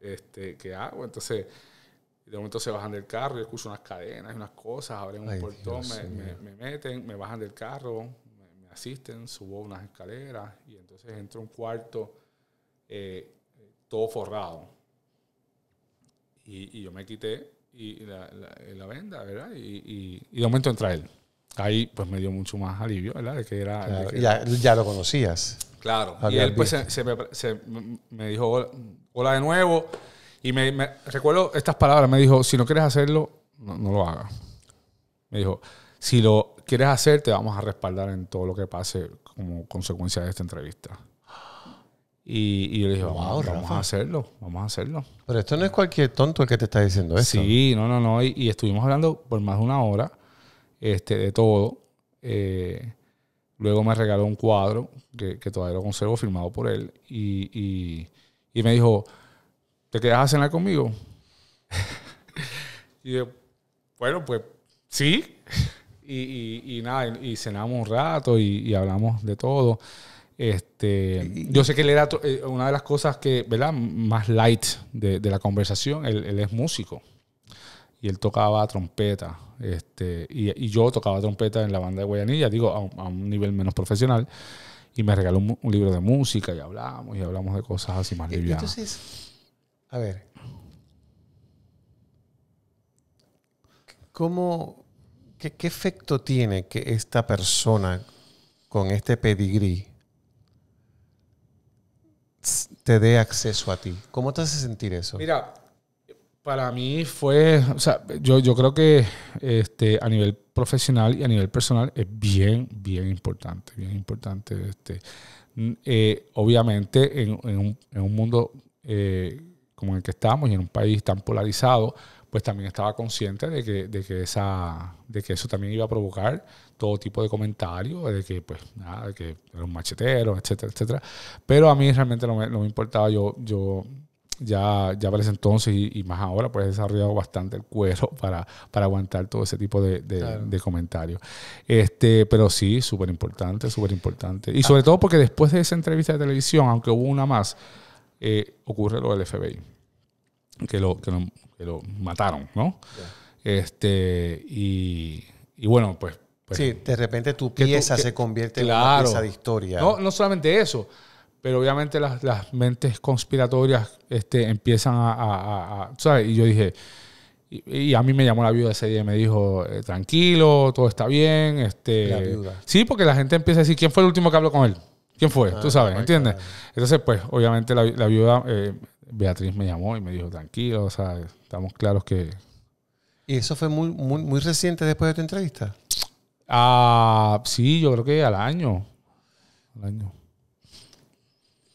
B: este, ¿qué hago? Entonces, de momento se bajan del carro, yo escucho unas cadenas, unas cosas, abren un portón, me, me, me, meten, me bajan del carro, asisten, subo unas escaleras y entonces entro a un cuarto eh, todo forrado. Y, yo me quité y eh, la, venda, ¿verdad? Y, de momento entra él. Ahí pues me dio mucho más alivio, ¿verdad? De que era... ya, ya, lo conocías. Claro. y él pues se, me, se, me, dijo, hola, de nuevo. Y me, recuerdo estas palabras, me dijo, si no quieres hacerlo, no, no lo hagas. Me dijo, si lo quieres hacer, te vamos a respaldar en todo lo que pase como consecuencia de esta entrevista. Y, yo le dije, vamos, a hacerlo, vamos a hacerlo. Pero esto no es cualquier tonto el que te está diciendo eso. Sí, no, no, no. Y, estuvimos hablando por más de una hora este, de todo. Eh, luego me regaló un cuadro que, todavía lo conservo, firmado por él. Y, y me dijo, ¿te quedas a cenar conmigo? y yo, bueno, pues sí. Y, nada, y, cenamos un rato y, hablamos de todo. Este, yo sé que él era eh, una de las cosas que, ¿verdad? Más light de, la conversación. Él, es músico. Y él tocaba trompeta. Este, y, yo tocaba trompeta en la banda de Guayanilla, digo, a un, nivel menos profesional y me regaló un, libro de música y hablamos y hablamos de cosas así más e-, livianas. Entonces,
A: a ver, ¿cómo, ¿Qué, efecto tiene que esta persona con este pedigrí te dé acceso a ti? ¿Cómo te hace sentir eso?
B: Mira, para mí fue, o sea, yo, creo que este, a nivel profesional y a nivel personal es bien, bien importante, bien importante. Este, eh, obviamente en, un, mundo eh, como el que estamos y en un país tan polarizado, pues también estaba consciente de que, esa, de que eso también iba a provocar todo tipo de comentarios, de que, pues, que era un machetero, etcétera, etcétera. Pero a mí realmente no me, importaba, yo, yo ya, ya para ese entonces y, más ahora, pues he desarrollado bastante el cuero para, aguantar todo ese tipo de, comentarios. Este, pero sí, súper importante, súper importante. Y ah. sobre todo porque después de esa entrevista de televisión, aunque hubo una más, eh, ocurre lo del FBI. Que lo, que que lo mataron, ¿no? Este, y, bueno, pues, pues, Sí, de repente tu pieza se convierte en una pieza de historia. No, no solamente eso, pero obviamente las, mentes conspiratorias este, empiezan a, ¿Sabes? Y yo dije. Y, a mí me llamó la viuda ese día y me dijo, eh, tranquilo, todo está bien. Este, la viuda. Sí, porque la gente empieza a decir, ¿quién fue el último que habló con él? ¿Quién fue? Ah, tú sabes, ¿entiendes? Entonces, pues, obviamente la, la viuda eh, Beatriz me llamó y me dijo, tranquilo, o sea, estamos claros que... ¿Y eso fue muy, muy,
A: reciente después de tu entrevista?
B: Ah, sí, yo creo que al año. Al año.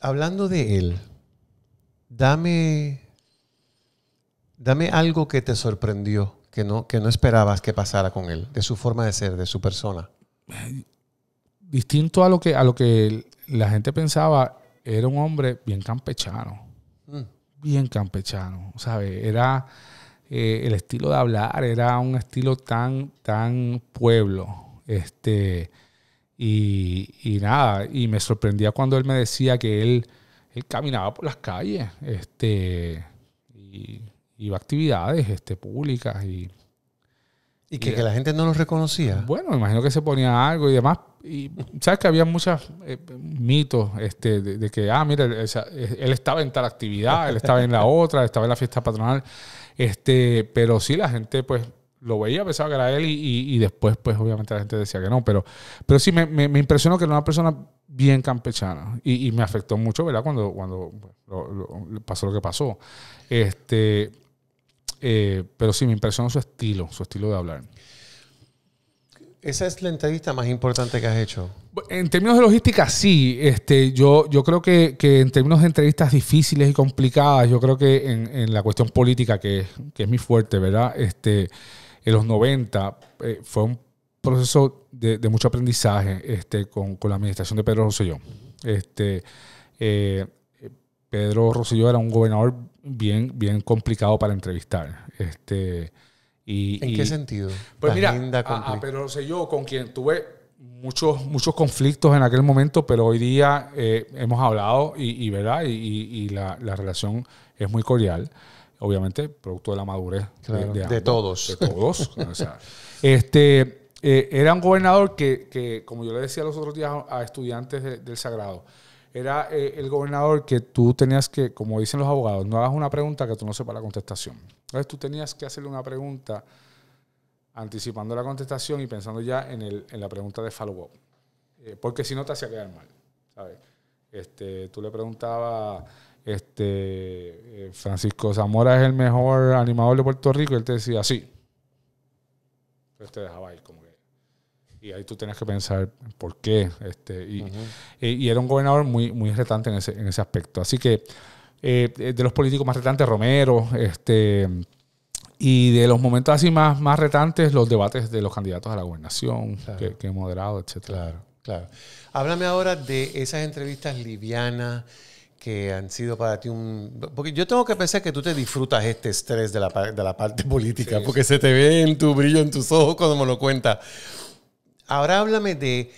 B: Hablando de él, dame,
A: dame algo que te sorprendió, que no, que no esperabas que
B: pasara con él, de su forma de ser, de su persona. Distinto a lo que, a lo que la gente pensaba, era un hombre bien campechano bien campechano, ¿sabes? Era eh, el estilo de hablar, era un estilo tan, tan pueblo. Este, y, y, nada, y me sorprendía cuando él me decía que él, caminaba por las calles, este, y iba a actividades este, públicas y ¿Y, que, la gente no los reconocía? Bueno, imagino que se ponía algo y demás. Y sabes que había muchos eh, mitos este, de, que, ah, mira, eh, él, estaba en tal actividad, él estaba en la otra, estaba en la fiesta patronal. Este, pero sí, la gente, pues, lo veía, pensaba que era él, y, después, pues, obviamente la gente decía que no. Pero, pero sí, me, impresionó que era una persona bien campechana. Y, me afectó mucho, ¿verdad? Cuando, cuando pues, pasó lo que pasó. Este, eh, pero sí, me impresionó su estilo, su estilo de hablar. Esa es la entrevista más importante que has hecho. En términos de logística, sí. Este, yo, yo creo que, en términos de entrevistas difíciles y complicadas, yo creo que en, la cuestión política, que, que, es mi fuerte, ¿verdad? Este, en los 90 eh, fue un proceso de, mucho aprendizaje este, con, con, la administración de Pedro Rosselló. Este, eh, Pedro Rosselló era un gobernador bien, bien complicado para entrevistar. Este, y, ¿En qué sentido? Pues mira, a, Pedro Rosselló, con quien tuve muchos, muchos conflictos en aquel momento, pero hoy día eh, hemos hablado y, ¿verdad? Y, la, relación es muy cordial. Obviamente, producto de la madurez de, todos. este, eh, era un gobernador que, como yo le decía los otros días a estudiantes del Sagrado, era eh, el gobernador que tú tenías que, como dicen los abogados, no hagas una pregunta que tú no sepas la contestación. Entonces tú tenías que hacerle una pregunta anticipando la contestación y pensando ya en, la pregunta de follow-up. Eh, porque si no te hacía quedar mal. ¿sabes? Este, tú le preguntabas, este, eh, Francisco Zamora es el mejor animador de Puerto Rico, y él te decía, sí. Entonces te dejaba ir como que. Y ahí tú tienes que pensar por qué. Este, y, era un gobernador muy, muy retante en ese, aspecto. Así que eh, eh, de los políticos más retantes, Romero, este, y de los momentos así más, más retantes, los debates de los candidatos a la gobernación, que, he moderado, etc. Claro, claro.
A: Háblame ahora de esas entrevistas livianas que han sido para ti un... Porque yo tengo que pensar que tú te disfrutas este estrés de la, de la parte política, porque se te ve en tu brillo, en tus ojos cuando me lo cuentas. Ahora háblame de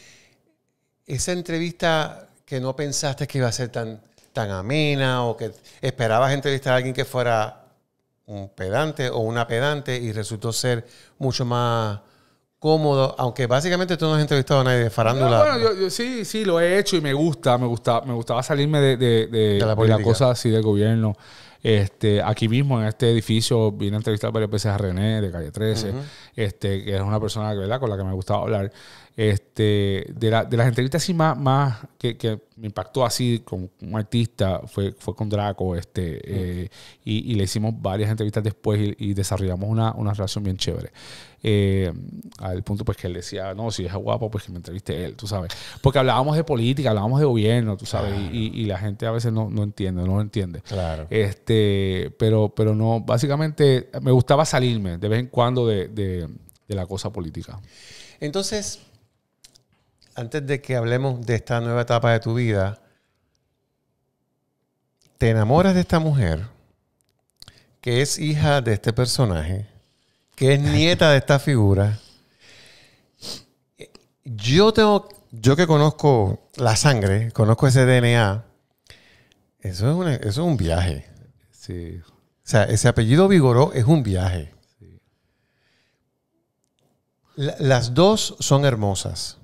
A: esa entrevista que no pensaste que iba a ser tan, tan amena o que esperabas entrevistar a alguien que fuera un pedante o una pedante y resultó ser mucho más cómodo, aunque básicamente tú no has entrevistado a nadie de farándula.
B: bueno, yo, sí, sí, lo he hecho y me gusta, me gusta, me gustaba salirme de, de, de, de la, cosa así del gobierno. Este, aquí mismo, en este edificio, vine a entrevistar varias veces a René de Calle 13, este, que es una persona ¿verdad? con la que me ha gustado hablar. Este, de, las entrevistas así más, que, me impactó así con un artista fue, fue con Draco este, eh, y, le hicimos varias entrevistas después y, desarrollamos una, relación bien chévere. Eh, al punto pues que él decía, no, si es guapo, pues que me entreviste él, tú sabes. Porque hablábamos de política, hablábamos de gobierno, tú sabes, y, la gente a veces no, entiende, no lo entiende. Claro. Este, pero, pero no, básicamente me gustaba salirme de vez en cuando de, de la cosa política. Entonces, antes de que hablemos de esta nueva
A: etapa de tu vida, te enamoras de esta mujer que es hija de este personaje, que es nieta de esta figura. Yo tengo, yo que conozco la sangre, conozco ese DNA, eso es, un viaje. O sea, ese apellido Vigoró es un viaje. las dos son hermosas.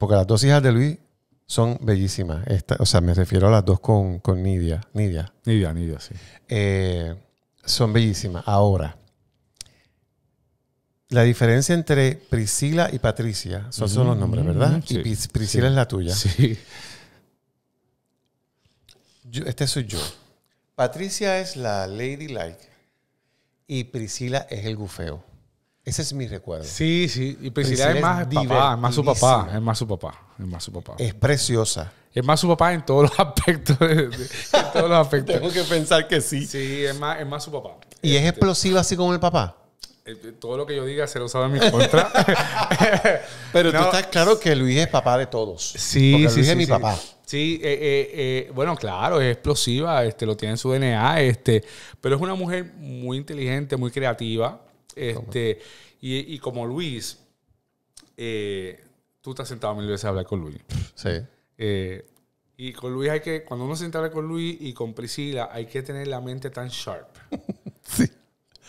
A: Porque las dos hijas de Luis son bellísimas. o sea, me refiero a las dos con, Nidia. Nidia. Nidia, Nidia, sí. Eh, son bellísimas. Ahora, la diferencia entre Priscila y Patricia, esos son los nombres, mm, ¿verdad? y Priscila es la tuya. Sí. este soy yo. Patricia es la ladylike y Priscila es el gufeo. Ese es mi recuerdo. Sí, sí.
B: Y Priscila, pues es más es más su papá, es más su papá, es más su papá. Es preciosa. Es más su papá en todos los aspectos. en todos los aspectos. Tengo que pensar que sí. Sí, es más, su papá.
A: ¿Y es este, explosiva así como el papá?
B: Eh, eh, todo lo que yo diga se lo sabe en mi contra. Pero tú estás claro
A: que Luis es papá de todos. Sí, Luis sí, es mi papá.
B: Sí, eh, bueno, claro, es explosiva, este, lo tiene en su DNA, este, pero es una mujer muy inteligente, muy creativa, este, y, y, como Luis, eh, tú te has sentado mil veces a hablar con Luis. Sí. Eh, y con Luis hay que, cuando uno se a hablar con Luis y con Priscila, hay que tener la mente tan sharp. sí.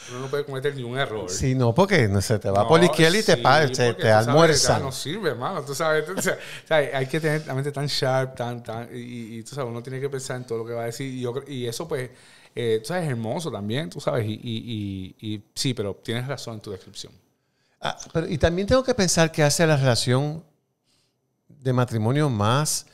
B: Uno no puede cometer ni un error. Sí, no, porque
A: se te va por y te, te, almuerza. No
B: sirve, mano. Tú sabes, hay que tener la mente tan sharp, tan, tan. Y, y, tú sabes, uno tiene que pensar en todo lo que va a decir. Y, yo, y eso, pues, eh, tú sabes, hermoso también, tú sabes, y, y, y, sí, pero tienes razón en tu descripción.
A: Ah, y también tengo que pensar que hace la relación de matrimonio más,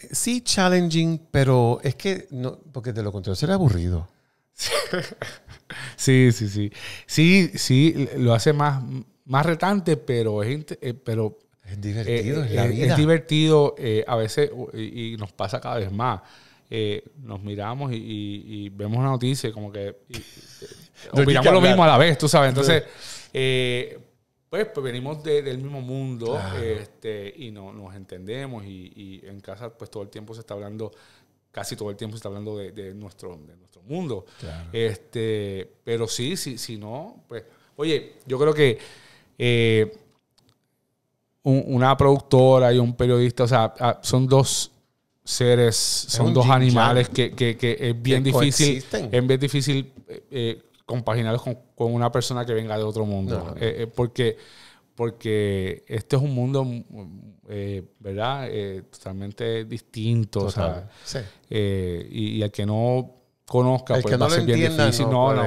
A: eh, sí, challenging, pero es que, no, porque de lo contrario sería aburrido.
B: sí, sí, sí. Sí, sí, lo hace más, más retante, pero es, eh, pero, es divertido, la vida. es divertido, a veces, y, nos pasa cada vez más. Eh, nos miramos y, vemos una noticia como que y, lo mismo a la vez, tú sabes. Entonces, eh, pues, pues, venimos del mismo mundo este, y no, nos entendemos y, en casa pues todo el tiempo se está hablando, casi todo el tiempo se está hablando de, nuestro, de nuestro mundo. Este, pero sí, si, no, pues, oye, yo creo que... Eh, una productora y un periodista, o sea, son dos seres, son dos animales que, es bien difícil. Es bien difícil eh, eh, compaginarlos con, una persona que venga de otro mundo. Eh, porque, porque este es un mundo, mm, ¿verdad? totalmente distinto. y, y al que no conozca, el pues, que no va a ser No, no,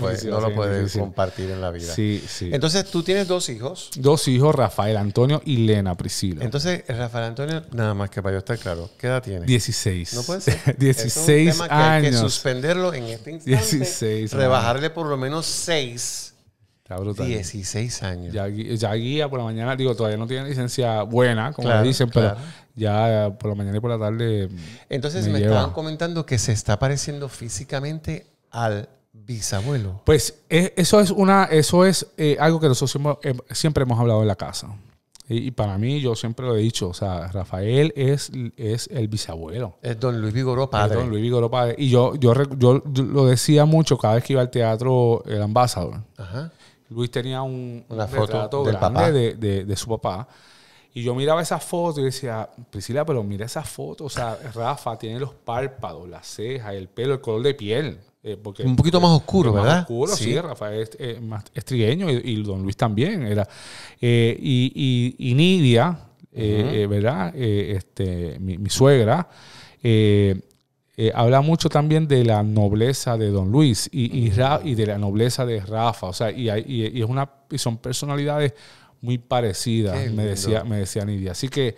B: puede, no Puede, lo compartir en la vida. Sí, sí. Entonces,
A: tú tienes dos hijos.
B: Dos hijos, Rafael Antonio y Lena Priscila. Entonces, Rafael Antonio, nada más que para yo estar claro, ¿qué edad tiene? Dieciséis. No puede ser. 16 que años. Hay que suspenderlo en este instante. Rebajarle por lo menos seis 16 años. Ya, guía por la mañana, digo, todavía no tiene licencia buena, como dicen, pero ya por la mañana y por la tarde. Entonces me, estaban comentando que se está pareciendo físicamente al
A: bisabuelo.
B: Pues e, eso es una, eso es eh, algo que nosotros eh, siempre, hemos hablado en la casa. Y, para mí, yo siempre lo he dicho, o sea, Rafael es, es el bisabuelo. Es don Luis Vigoró Y yo, yo, yo, lo decía mucho cada vez que iba al teatro El ambasador Ajá. Luis tenía un, Una foto grande de, su papá. Y yo miraba esa foto y decía, Priscila, pero mira esa foto. O sea, Rafa tiene los párpados, las cejas, el pelo, el color de piel. Eh, porque un poquito más eh, oscuro, ¿verdad? Más oscuro, sí, Rafa es eh, más estrigueño y, don Luis también era. y, y, Nidia, ¿verdad? este, mi suegra, eh, habla mucho también de la nobleza de Don Luis y, y, y de la nobleza de Rafa. O sea, y, es una, y son personalidades muy parecidas, me decía, me decía Nidia. Así que,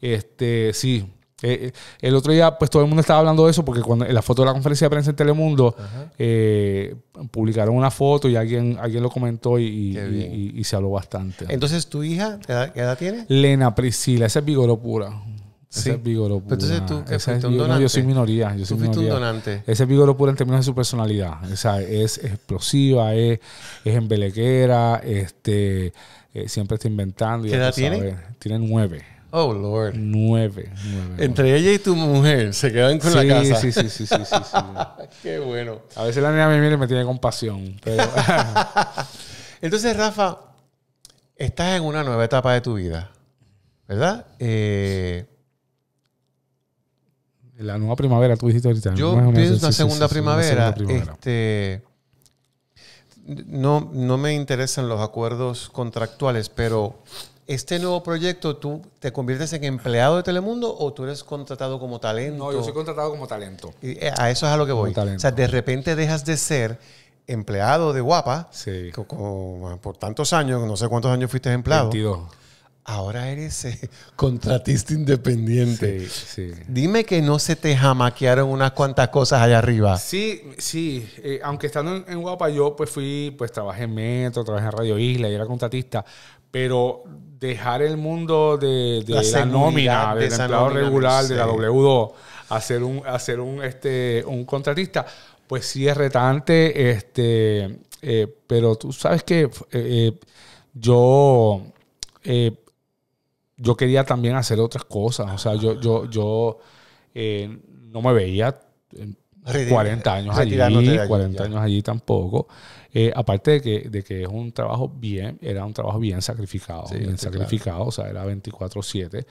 B: este, sí. Eh, eh, el otro día, pues todo el mundo estaba hablando de eso, porque cuando en la foto de la conferencia de prensa en Telemundo publicaron una foto y alguien, alguien lo comentó y, se habló bastante. Entonces,
A: ¿tu hija qué edad, tiene?
B: Lena Priscila, esa es vigoro pura. Ese es Vigoro entonces tú, que fuiste un donante. yo soy minoría. tú fuiste un donante. Ese es Vigoro puro en términos de su personalidad. O sea, es explosiva, es, es embelequera, este, eh, siempre está inventando. ¿Qué edad tiene? Tiene nueve. Oh, Lord. Nueve, Entre ella y tu mujer se quedan con la casa. Sí, sí, sí, sí, sí, sí. Qué bueno. A veces la niña me mira y me tiene compasión.
A: Entonces, Rafa, estás en una nueva etapa de tu vida, ¿verdad? Eh,
B: la nueva primavera, tú dijiste ahorita. Yo pienso una, la segunda primavera.
A: Este, no, no me interesan los acuerdos contractuales, pero este nuevo proyecto, ¿tú te conviertes en empleado de Telemundo o tú eres contratado como talento? No, yo soy contratado como talento. Y eh, a eso es a lo que voy. O sea, de repente dejas de ser empleado de Guapa. por tantos años, no sé cuántos años fuiste empleado. 22 ahora eres eh, contratista independiente. Dime que no se te jamaquearon unas cuantas cosas allá arriba.
B: Sí, sí. Eh, aunque estando en, Guapa, yo pues fui, pues trabajé en Metro, trabajé en Radio Isla y era contratista. Pero dejar el mundo de, la, nómina, del empleado regular, de la W2, hacer un, hacer un, este, un contratista, pues sí es retante. Este, eh, pero tú sabes que yo yo quería también hacer otras cosas. O sea, yo, yo, yo eh, no me veía 40 eh, años allí, 40 años allí tampoco. Eh, aparte de que, de que es un trabajo bien, era un trabajo bien sacrificado, bien sacrificado, o sea, era 24/7.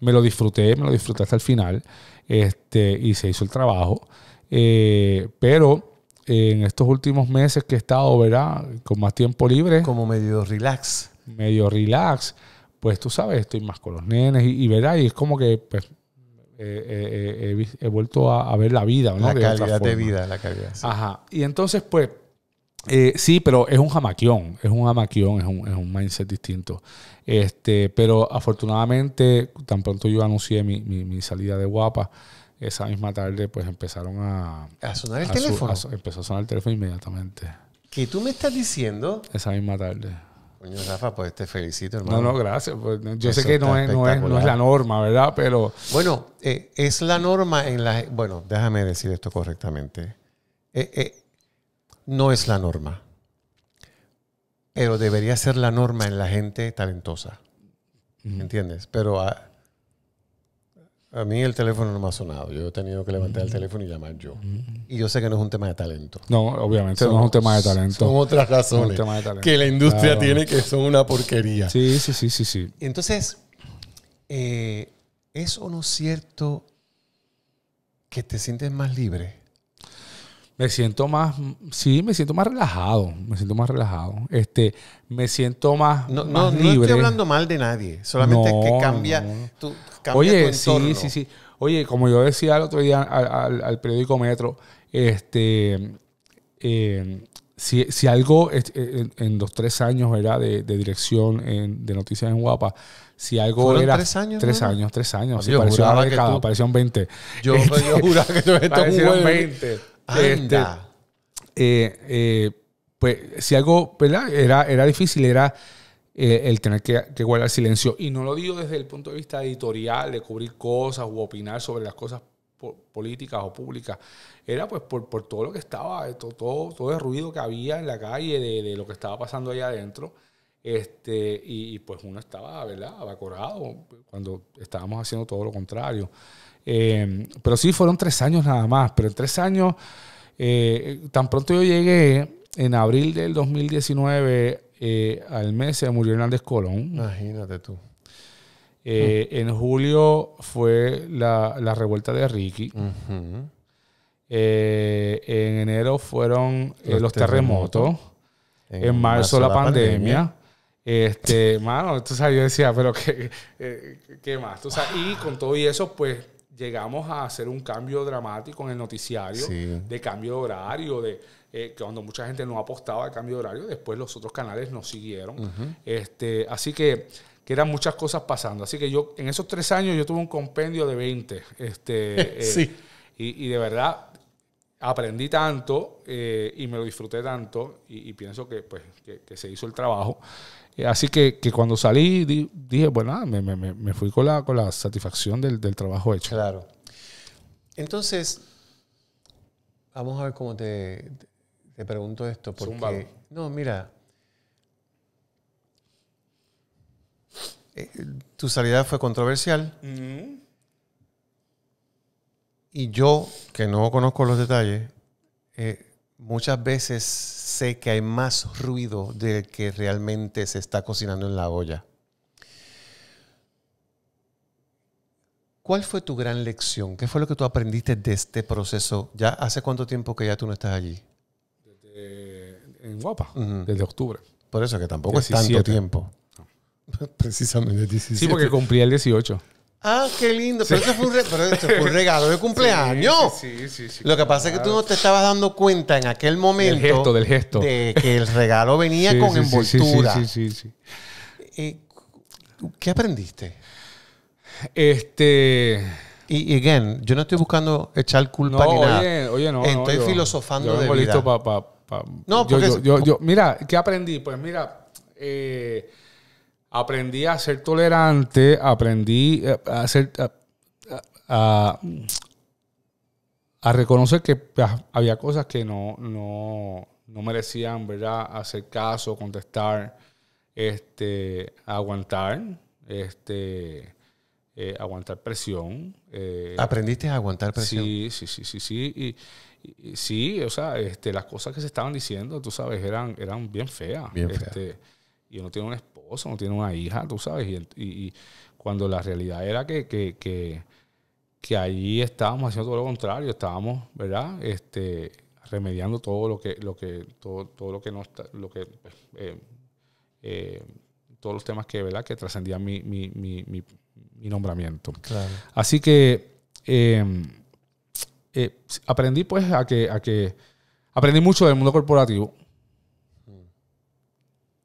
B: Me lo disfruté, me lo disfruté hasta el final, este, y se hizo el trabajo. pero en estos últimos meses que he estado, ¿verdad? Con más tiempo libre. Como medio relax. Medio relax pues tú sabes, estoy más con los nenes y, y Y es como que, pues, eh, eh, eh, he, vuelto a, ver la vida, La calidad de vida, la calidad. Ajá. Y entonces, pues, sí, pero es un jamaquión, es un jamaquión, es un, mindset distinto. Este, pero afortunadamente, tan pronto yo anuncié mi, salida de guapa, esa misma tarde, pues empezaron a. A sonar el teléfono. empezó a sonar el teléfono inmediatamente. ¿Qué tú me estás diciendo? Esa misma tarde señor
A: Rafa, pues te felicito, hermano. No, no, gracias. Pues, yo sé que no es, la
B: norma, ¿verdad? Pero.
A: Bueno, eh, es la norma en la. Bueno, déjame decir esto correctamente. Eh, eh, no es la norma. Pero debería ser la norma en la gente talentosa. ¿Entiendes? Pero. Ah, a mí el teléfono no me ha sonado. Yo he tenido que levantar el mm. teléfono y llamar yo. Mm. Y yo sé que no es un tema de talento.
B: No, obviamente no es un tema de talento. Son otras razones que la industria tiene que son una porquería. Sí, sí, sí, sí, sí.
A: Entonces, eh, ¿es o no cierto que te sientes más libre?
B: Me siento más, sí, me siento más relajado, me siento más relajado. Este, me siento más, no, libre. no estoy hablando mal de nadie, solamente es que cambia, tu, Oye, sí, sí, sí. Oye, como yo decía el otro día al, periódico Metro, este, eh, si, algo eh, en, en, los tres años era De, dirección de noticias en Guapa, si algo era. tres años? Tres años, tres años. sí, 20. Yo, yo que 20. Este, eh, eh, pues si algo, ¿verdad? Era, era difícil, era eh, el tener que, guardar silencio. Y no lo digo desde el punto de vista editorial, de cubrir cosas o opinar sobre las cosas políticas o públicas. Era pues por, por todo lo que estaba, todo, todo, todo, el ruido que había en la calle, de, de lo que estaba pasando allá adentro. Este, y, y, pues uno estaba, ¿verdad?, abacorado cuando estábamos haciendo todo lo contrario. Em, pero sí, fueron tres años nada más. Pero en tres años, eh, tan pronto yo llegué, en abril del 2019, eh, al mes de murió Hernández Colón. Imagínate tú. Eh, en julio fue la, revuelta de Ricky. en enero fueron los, terremotos. En, marzo, la, pandemia. Este, mano, tú yo decía, pero ¿qué, más? y con todo y eso, pues llegamos a hacer un cambio dramático en el noticiario, de cambio de horario, de eh, cuando mucha gente no apostaba al cambio de horario, después los otros canales nos siguieron. este, así que, que eran muchas cosas pasando. Así que yo, en esos tres años, yo tuve un compendio de 20. Este, eh, sí. y, y de verdad, aprendí tanto eh, y me lo disfruté tanto y, pienso que, pues, que, se hizo el trabajo. Eh, así que, cuando salí dije, bueno, nada, ah, me, fui con la, con la satisfacción del, trabajo hecho. Claro.
A: Entonces, vamos a ver cómo te, pregunto esto. Porque, no, mira, eh, tu salida fue controversial.
B: Mm
A: y yo, que no conozco los detalles, eh, muchas veces sé que hay más ruido del que realmente se está cocinando en la olla. ¿Cuál fue tu gran lección? ¿Qué fue lo que tú aprendiste de este proceso? ¿Ya hace cuánto tiempo que ya tú no estás allí? Desde,
B: en Guapa, desde octubre. Por eso que tampoco es tanto tiempo. Precisamente 17. Sí, porque cumplí el 18. Ah, qué lindo. Pero, eso fue, un pero fue regalo de cumpleaños. Sí, sí, sí, Lo que pasa es que tú no
A: te estabas dando cuenta en aquel momento. Del gesto, del gesto. De que el regalo venía con envoltura. Sí, sí, sí. Eh, ¿Qué aprendiste? Este. Y, again, yo no estoy buscando echar culpa ni nada. Oye, oye, no. Estoy filosofando yo de vida. Pa,
B: pa, No, yo, porque... yo, mira, ¿qué aprendí? Pues mira, eh, aprendí a ser tolerante, aprendí eh, a, ser, a, a, reconocer que había cosas que no, no, no merecían, ¿verdad? Hacer caso, contestar, este, aguantar, este, eh, aguantar presión. Eh. ¿Aprendiste
A: a aguantar presión?
B: Sí, sí, sí, sí, sí. Y, sí, o sea, este, las cosas que se estaban diciendo, tú sabes, eran, eran bien feas. Este, y uno tiene un no tiene una hija, tú sabes. Y, cuando la realidad era que, que, que, allí estábamos haciendo todo lo contrario, estábamos, ¿verdad? Este, remediando todo lo que, lo que, todo, todo lo que no está, lo que, pues, eh, eh, todos los temas que, ¿verdad? Que trascendían mi, mi, mi, nombramiento. Así que eh, eh, aprendí pues a que, a que, aprendí mucho del mundo corporativo.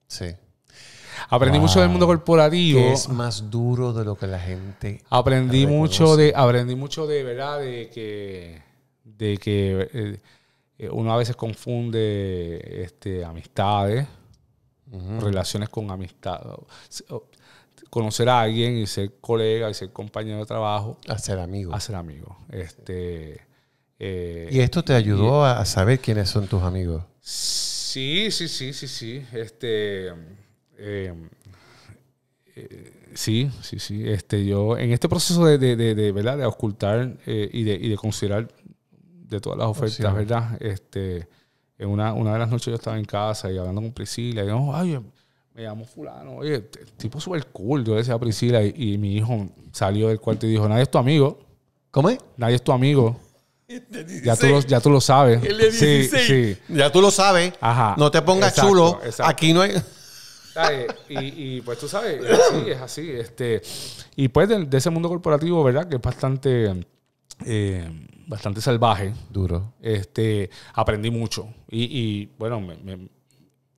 B: Sí. Aprendí mucho del mundo corporativo. es
A: más duro de lo que la gente. Aprendí mucho de, aprendí mucho
B: de verdad de que, de que eh, uno a veces confunde este, amistades, relaciones con amistad. Conocer a alguien y ser colega y ser compañero de trabajo. Hacer amigos. amigo. A amigo. Este, eh, ¿Y esto te ayudó e a
A: saber quiénes
B: son tus amigos? Sí, sí, sí, sí, sí. Este Em, eh, sí, sí, sí. Este, yo, en este proceso de, de, de, ¿verdad? de auscultar eh, y, de, considerar de todas las ofertas, ¿verdad? Este, en una, una de las noches yo estaba en casa y hablando con Priscila, y digo, ay, me llamo fulano, oye, el tipo súper cool, yo decía a Priscila, y, mi hijo salió del cuarto y dijo, nadie es tu amigo. ¿Cómo es? Nadie es tu amigo. Este ya tú, lo, ya tú lo sabes. Sí, sí. Ya tú lo sabes. Ajá. No te pongas chulo. Aquí no hay y, pues tú sabes, es así, es así. Este, y pues de, ese mundo corporativo, ¿verdad? Que es bastante... Eh, bastante salvaje. Duro. Este, aprendí mucho. Y, bueno,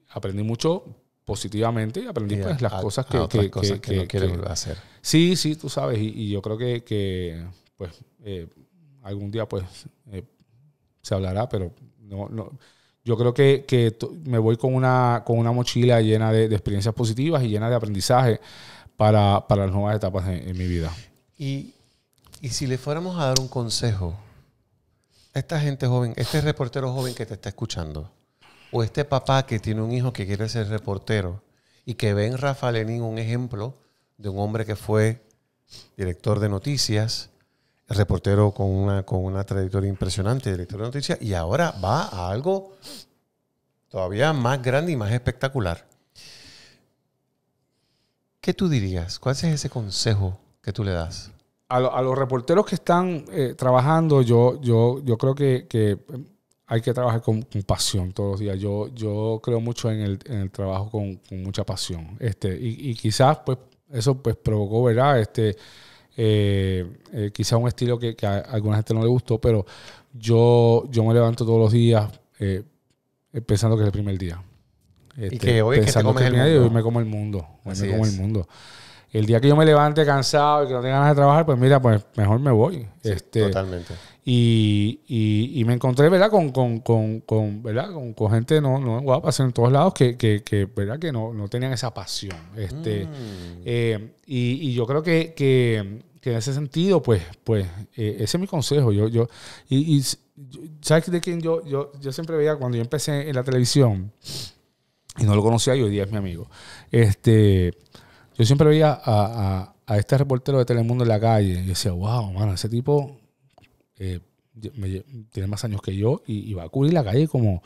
B: aprendí mucho positivamente y aprendí pues, las cosas que, que, hacer. Sí, sí, tú sabes. Y, yo creo que, pues, eh, algún día pues eh, se hablará, pero no yo creo que, me voy con una, con una mochila llena de, experiencias positivas y llena de aprendizaje para, las nuevas etapas en, mi vida. Y, y,
A: si le fuéramos a dar un consejo a esta gente joven, este reportero joven que te está escuchando, o este papá que tiene un hijo que quiere ser reportero y que ve en Rafa Lenin un ejemplo de un hombre que fue director de noticias, reportero con una, con una trayectoria impresionante, director de noticias, y ahora va a algo todavía más grande y más espectacular.
B: ¿Qué tú dirías? ¿Cuál es ese consejo que tú le das? A, los reporteros que están eh, trabajando, yo, yo, yo creo que, hay que trabajar con, pasión todos los días. Yo, yo creo mucho en el, trabajo con, mucha pasión. Este, y, quizás, pues, eso pues provocó, ¿verdad? Este, eh, eh, quizá un estilo que, a alguna gente no le gustó, pero yo, yo me levanto todos los días eh, pensando que es el primer día. y que hoy, que, te comes el día, mundo. hoy me como el mundo. Hoy me como el mundo el día que yo me levante cansado y que no tenga ganas de trabajar, pues mira, pues mejor me voy. este, totalmente. Y, me encontré, ¿verdad? Con, ¿verdad? Con, gente no, no guapa, en todos lados que, ¿verdad? Que no, tenían esa pasión. Este, mm. eh, y, yo creo que, en ese sentido, pues, pues eh, ese es mi consejo. Yo, y, ¿sabes de quién yo, yo, yo siempre veía cuando yo empecé en la televisión? Y no lo conocía y hoy día es mi amigo. Este... Yo siempre veía a, este reportero de Telemundo en la calle y decía, wow, mano, ese tipo eh, tiene más años que yo y, va a cubrir la calle como,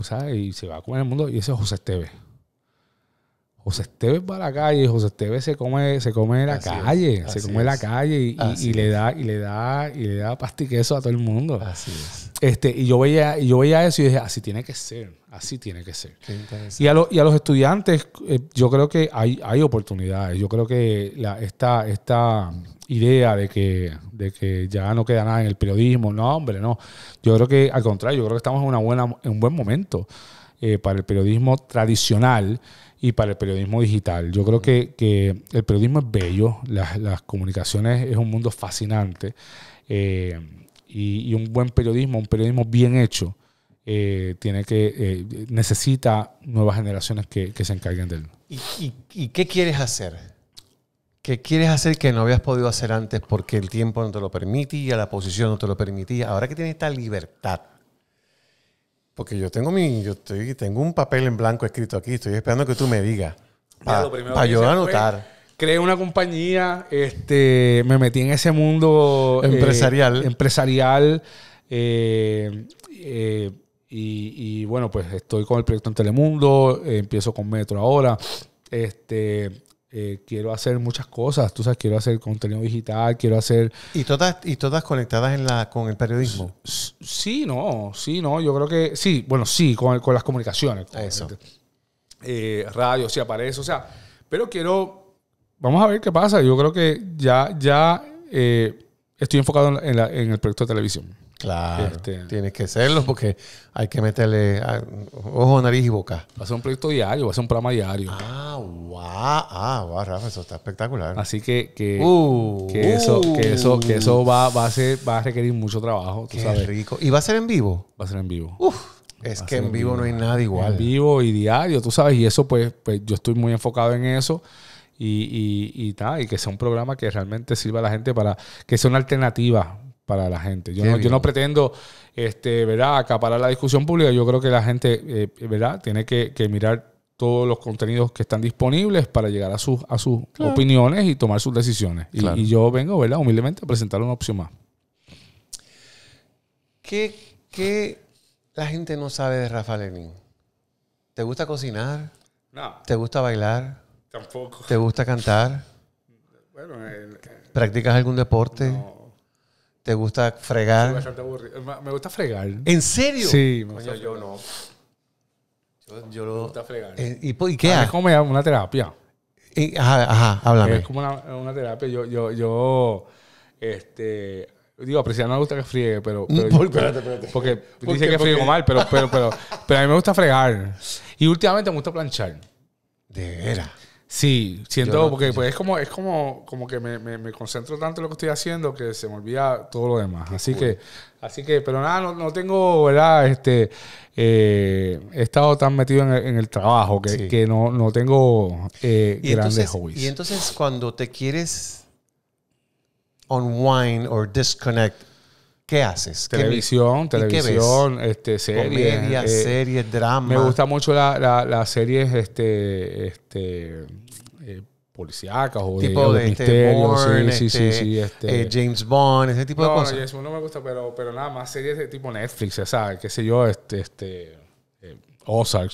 B: ¿sabes? Y se va a comer el mundo. Y ese es José Esteves. José Esteves va a la calle, y José Esteves se come, en la calle, se come en la calle y, le da, y le da, y le da pastiqueso a todo el mundo. Así es. Este, y yo veía, y yo veía eso y dije, así tiene que ser. Así tiene que ser. Y a, y a, los estudiantes, eh, yo creo que hay, oportunidades. Yo creo que esta, idea de que, ya no queda nada en el periodismo, no, hombre, no. Yo creo que, al contrario, yo creo que estamos en, una buena, en un buen momento eh, para el periodismo tradicional y para el periodismo digital. Yo creo que, el periodismo es bello, las, comunicaciones es un mundo fascinante eh, y un buen periodismo, un periodismo bien hecho eh, tiene que, eh, necesita nuevas generaciones que, se encarguen de él.
A: ¿Y, qué quieres hacer? ¿Qué quieres hacer que no habías podido hacer antes porque el tiempo no te lo permitía, la posición no te lo permitía? Ahora que tienes esta libertad, porque yo tengo mi, yo estoy, tengo un papel en blanco escrito aquí, estoy esperando que tú me digas para yo anotar
B: creé una compañía, este, me metí en ese mundo eh, empresarial. empresarial. Y, bueno, pues estoy con el proyecto en Telemundo, eh, empiezo con Metro ahora. Este, eh, quiero hacer muchas cosas, tú sabes, quiero hacer contenido digital, quiero hacer... ¿Y todas, y todas conectadas en la, con el periodismo? Sí, no, sí, no, yo creo que sí, bueno, sí, con, con las comunicaciones. Eh, radio, sí aparece, o sea, pero quiero, vamos a ver qué pasa, yo creo que ya, ya estoy enfocado en, en el proyecto de televisión. Claro. Este, tienes que serlo porque hay que meterle ah, ojo, nariz y boca. Va a ser un proyecto diario, va a ser un programa diario. Ah, wow. Ah, wow, Rafa, eso está espectacular. Así que, uh, eso, que eso, que eso uh. va, va, a ser, va a requerir mucho trabajo. tú sabes. rico. ¿Y va a ser en vivo? Va a ser en vivo. Uf. Es que en vivo, no hay nada igual. En vivo y diario, tú sabes, y eso pues, pues yo estoy muy enfocado en eso y, y, y, y que sea un programa que realmente sirva a la gente para que sea una alternativa para la gente. Yo, no, yo no, pretendo este, ¿verdad? acaparar la discusión pública. Yo creo que la gente eh, tiene que, mirar todos los contenidos que están disponibles para llegar a sus, a sus opiniones y tomar sus decisiones. Y, yo vengo ¿verdad? humildemente a presentar una opción más.
A: ¿Qué, la gente no sabe de Rafa Lenin? ¿Te gusta cocinar? No. ¿Te gusta bailar?
B: Tampoco. ¿Te
A: gusta cantar? Bueno, ¿Practicas algún deporte? No. ¿Te gusta fregar?
B: me gusta fregar. ¿En serio? Sí, me gusta yo no. Yo, lo... Me gusta fregar. Eh, ¿Y, qué Es como una terapia. Eh, ajá, ajá, háblame. Es como una, terapia. Yo, yo, yo, este, Digo, a Priscila no me gusta que friegue, pero. Mm, pero espérate, espérate. Porque, dice que friego mal, pero, pero, pero, pero, a mí me gusta fregar. Y últimamente me gusta planchar. De veras. Sí, siento porque Pues, es como es como, como que me, concentro tanto en lo que estoy haciendo que se me olvida todo lo demás. así que, así que, pero nada, no, tengo, ¿verdad? Este, eh, he estado tan metido en el, trabajo que, no, no tengo eh, grandes hobbies.
A: Y entonces cuando te quieres unwind
B: or disconnect,
A: ¿Qué haces? Televisión, televisión, este, series. Comedia, serie, eh, series, drama. Me gusta
B: mucho las la, series este, este, eh, policíacas o de, de, este, este sí, sí, sí, este. Eh, James Bond, ese tipo de cosas. No, James no me gusta, pero, pero nada más series de tipo Netflix, ¿sabes? Qué sé yo, este, este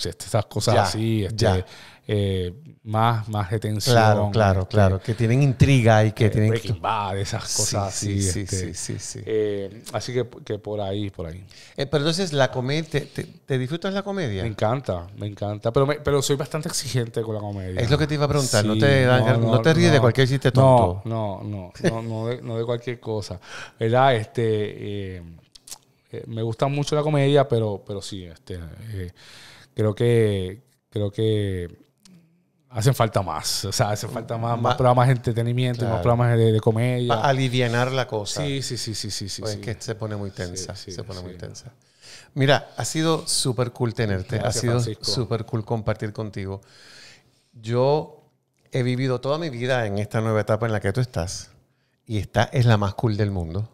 B: estas cosas así. Este, ya eh, más, más de tensión. Claro, claro, este, claro. Que tienen intriga y que eh, tienen tienen... Breaking Bad, esas cosas así. sí, este, eh, así que, por ahí, por ahí. pero entonces, la comedia, te, disfrutas la comedia? Me encanta, me encanta. Pero, pero soy bastante exigente con la comedia. Es lo que te iba a preguntar. no, te, no, ríes de cualquier chiste tonto. No, no, no, no, de, cualquier cosa. ¿Verdad? Este me gusta mucho la comedia, pero, pero sí, este, creo que creo que hacen falta más. O sea, hacen mm, falta más, más, programas de entretenimiento, más programas de, de comedia. Para aliviar la
A: cosa. Sí, sí, sí, sí, sí. sí, pues que se pone muy tensa. se pone muy tensa.
B: Mira, ha sido
A: súper cool tenerte. ha sido súper cool compartir contigo. Yo he vivido toda mi vida en esta nueva etapa en la que tú estás. Y esta es la más cool del mundo.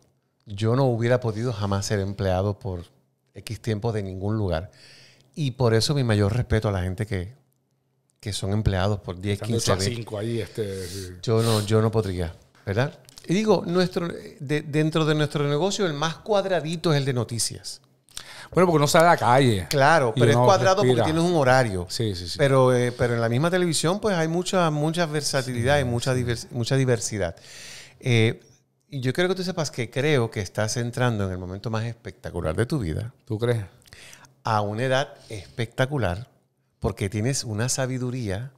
A: Yo no hubiera podido jamás ser empleado por X tiempo de ningún lugar. Y por eso mi mayor respeto a la gente que que son empleados por 10, 15 5 ahí este, Yo no, yo no podría, ¿verdad? Y digo, nuestro, dentro de nuestro negocio, el más cuadradito es el de noticias. Bueno, porque no sale a la calle.
B: Claro, pero es cuadrado porque tienes un
A: horario. Sí, sí, sí. Pero, eh, pero en la misma televisión, pues hay mucha, mucha versatilidad y mucha, diversidad. Eh, y yo creo que tú sepas que creo que estás entrando en el momento más espectacular de tu vida. ¿Tú crees? A una edad espectacular porque tienes una sabiduría,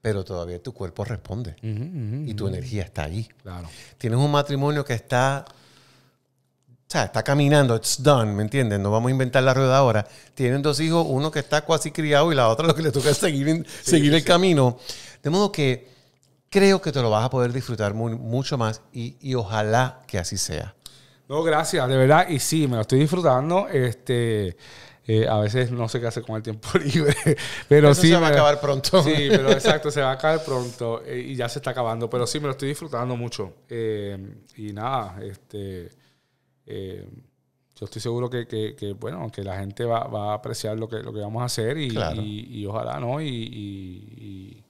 A: pero todavía tu cuerpo responde y tu energía está ahí. Claro. Tienes un matrimonio que está, o está caminando, it's done, ¿me entiendes? No vamos a inventar la rueda ahora. Tienen dos hijos, uno que está casi criado y la otra lo que le toca es seguir, seguir el camino. De modo que creo que te lo vas a poder disfrutar mucho más y, y ojalá que así sea.
B: No, gracias, de verdad. Y sí, me lo estoy disfrutando. Este, eh, a veces no sé qué hacer con el tiempo libre, pero sí. Se va a acabar pronto. Sí, pero exacto, se va a acabar pronto eh, y ya se está acabando. Pero sí, me lo estoy disfrutando mucho. Eh, y nada, este, yo estoy seguro que, que, bueno, que la gente va, va, a apreciar lo que, lo que vamos a hacer y, y, ojalá, ¿no? y, y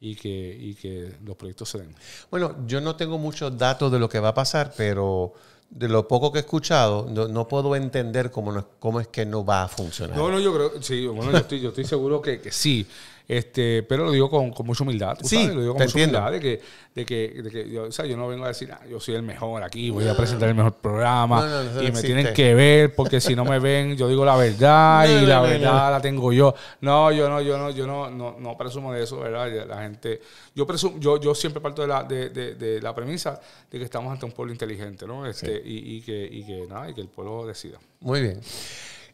B: y que, y que los proyectos se den.
A: Bueno, yo no tengo muchos datos de lo que va a pasar, pero de lo poco que he escuchado, no, no puedo entender cómo, cómo es que no va a funcionar. No,
B: no, yo creo, sí, bueno, yo estoy, yo estoy seguro que, que sí. Este, pero lo digo con, con mucha humildad. lo digo con mucha humildad de que, de que, de que yo, o sea, yo, no vengo a decir, ah, yo soy el mejor aquí, voy a presentar el mejor programa y me tienen que ver porque si no me ven, yo digo la verdad y la verdad la tengo yo. No, yo no, yo no, yo no, no, presumo de eso, ¿verdad? La gente, yo presumo, yo, siempre parto de la, de, de, la premisa de que estamos ante un pueblo inteligente, ¿no? Este, y, y, que, y que nada, y que el pueblo decida.
A: Muy bien.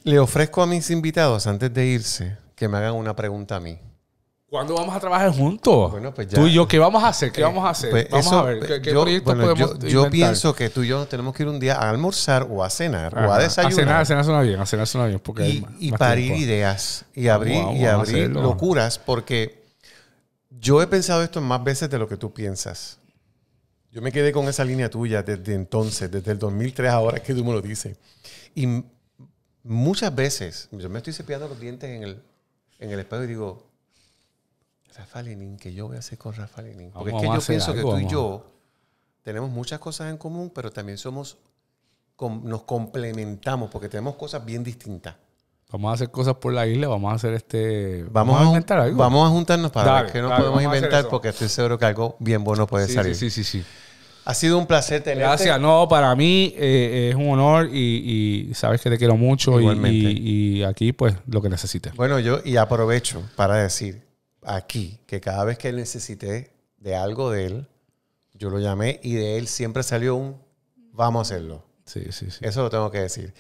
A: Le ofrezco a mis invitados, antes de irse, que me hagan una pregunta a mí.
B: ¿Cuándo vamos a trabajar juntos? Bueno, pues ya. Tú y yo, ¿qué vamos a hacer? ¿Qué eh, vamos a hacer? Pues vamos a ver, ¿qué, eh, yo, proyectos podemos yo, yo, pienso que tú
A: y yo tenemos que ir un día a almorzar o a cenar o a desayunar. A cenar, a
B: cenar suena bien, a cenar suena bien. y, parir ideas y ah, abrir, y abrir
A: locuras porque yo he pensado esto más veces de lo que tú piensas. Yo me quedé con esa línea tuya desde entonces, desde el 2003 ahora que tú me lo dices. Y muchas veces, yo me estoy cepillando los dientes en el, en el espejo y digo, Rafa Lenin, que yo voy a hacer con Rafa Lenin? Porque es que yo pienso que tú y yo tenemos muchas cosas en común, pero también somos, nos complementamos porque tenemos cosas bien distintas.
B: Vamos a hacer cosas por la isla, vamos a hacer este. Vamos, a, inventar algo. Vamos a juntarnos para que ver qué nos podemos inventar porque estoy seguro que algo bien bueno puede salir. Sí, sí, sí,
A: Ha sido un placer tenerte. Gracias,
B: no, para mí eh, es un honor y, sabes que te quiero mucho. Y, y aquí, pues, lo que necesites.
A: Bueno, yo y aprovecho para decir aquí que cada vez que necesité de algo de él, yo lo llamé y de él siempre salió un vamos a hacerlo. Sí, sí, sí. Eso
B: lo tengo que decir.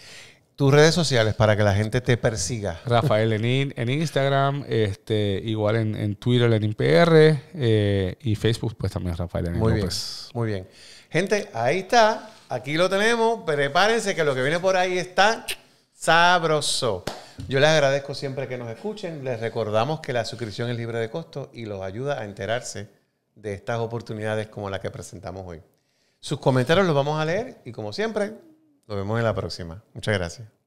B: Tus redes sociales para que la
A: gente te persiga.
B: Rafael Lenin en Instagram, este, igual en, Twitter Lenin PR eh, y Facebook pues también Rafael Lenin muy Bien,
A: muy bien. Gente, ahí está. Aquí lo tenemos. Prepárense que lo que viene por ahí está sabroso. Yo les agradezco siempre que nos escuchen. Les recordamos que la suscripción es libre de costo y los ayuda a enterarse de estas oportunidades como la que presentamos hoy. Sus comentarios los vamos a leer y como siempre, nos vemos en la próxima. Muchas gracias.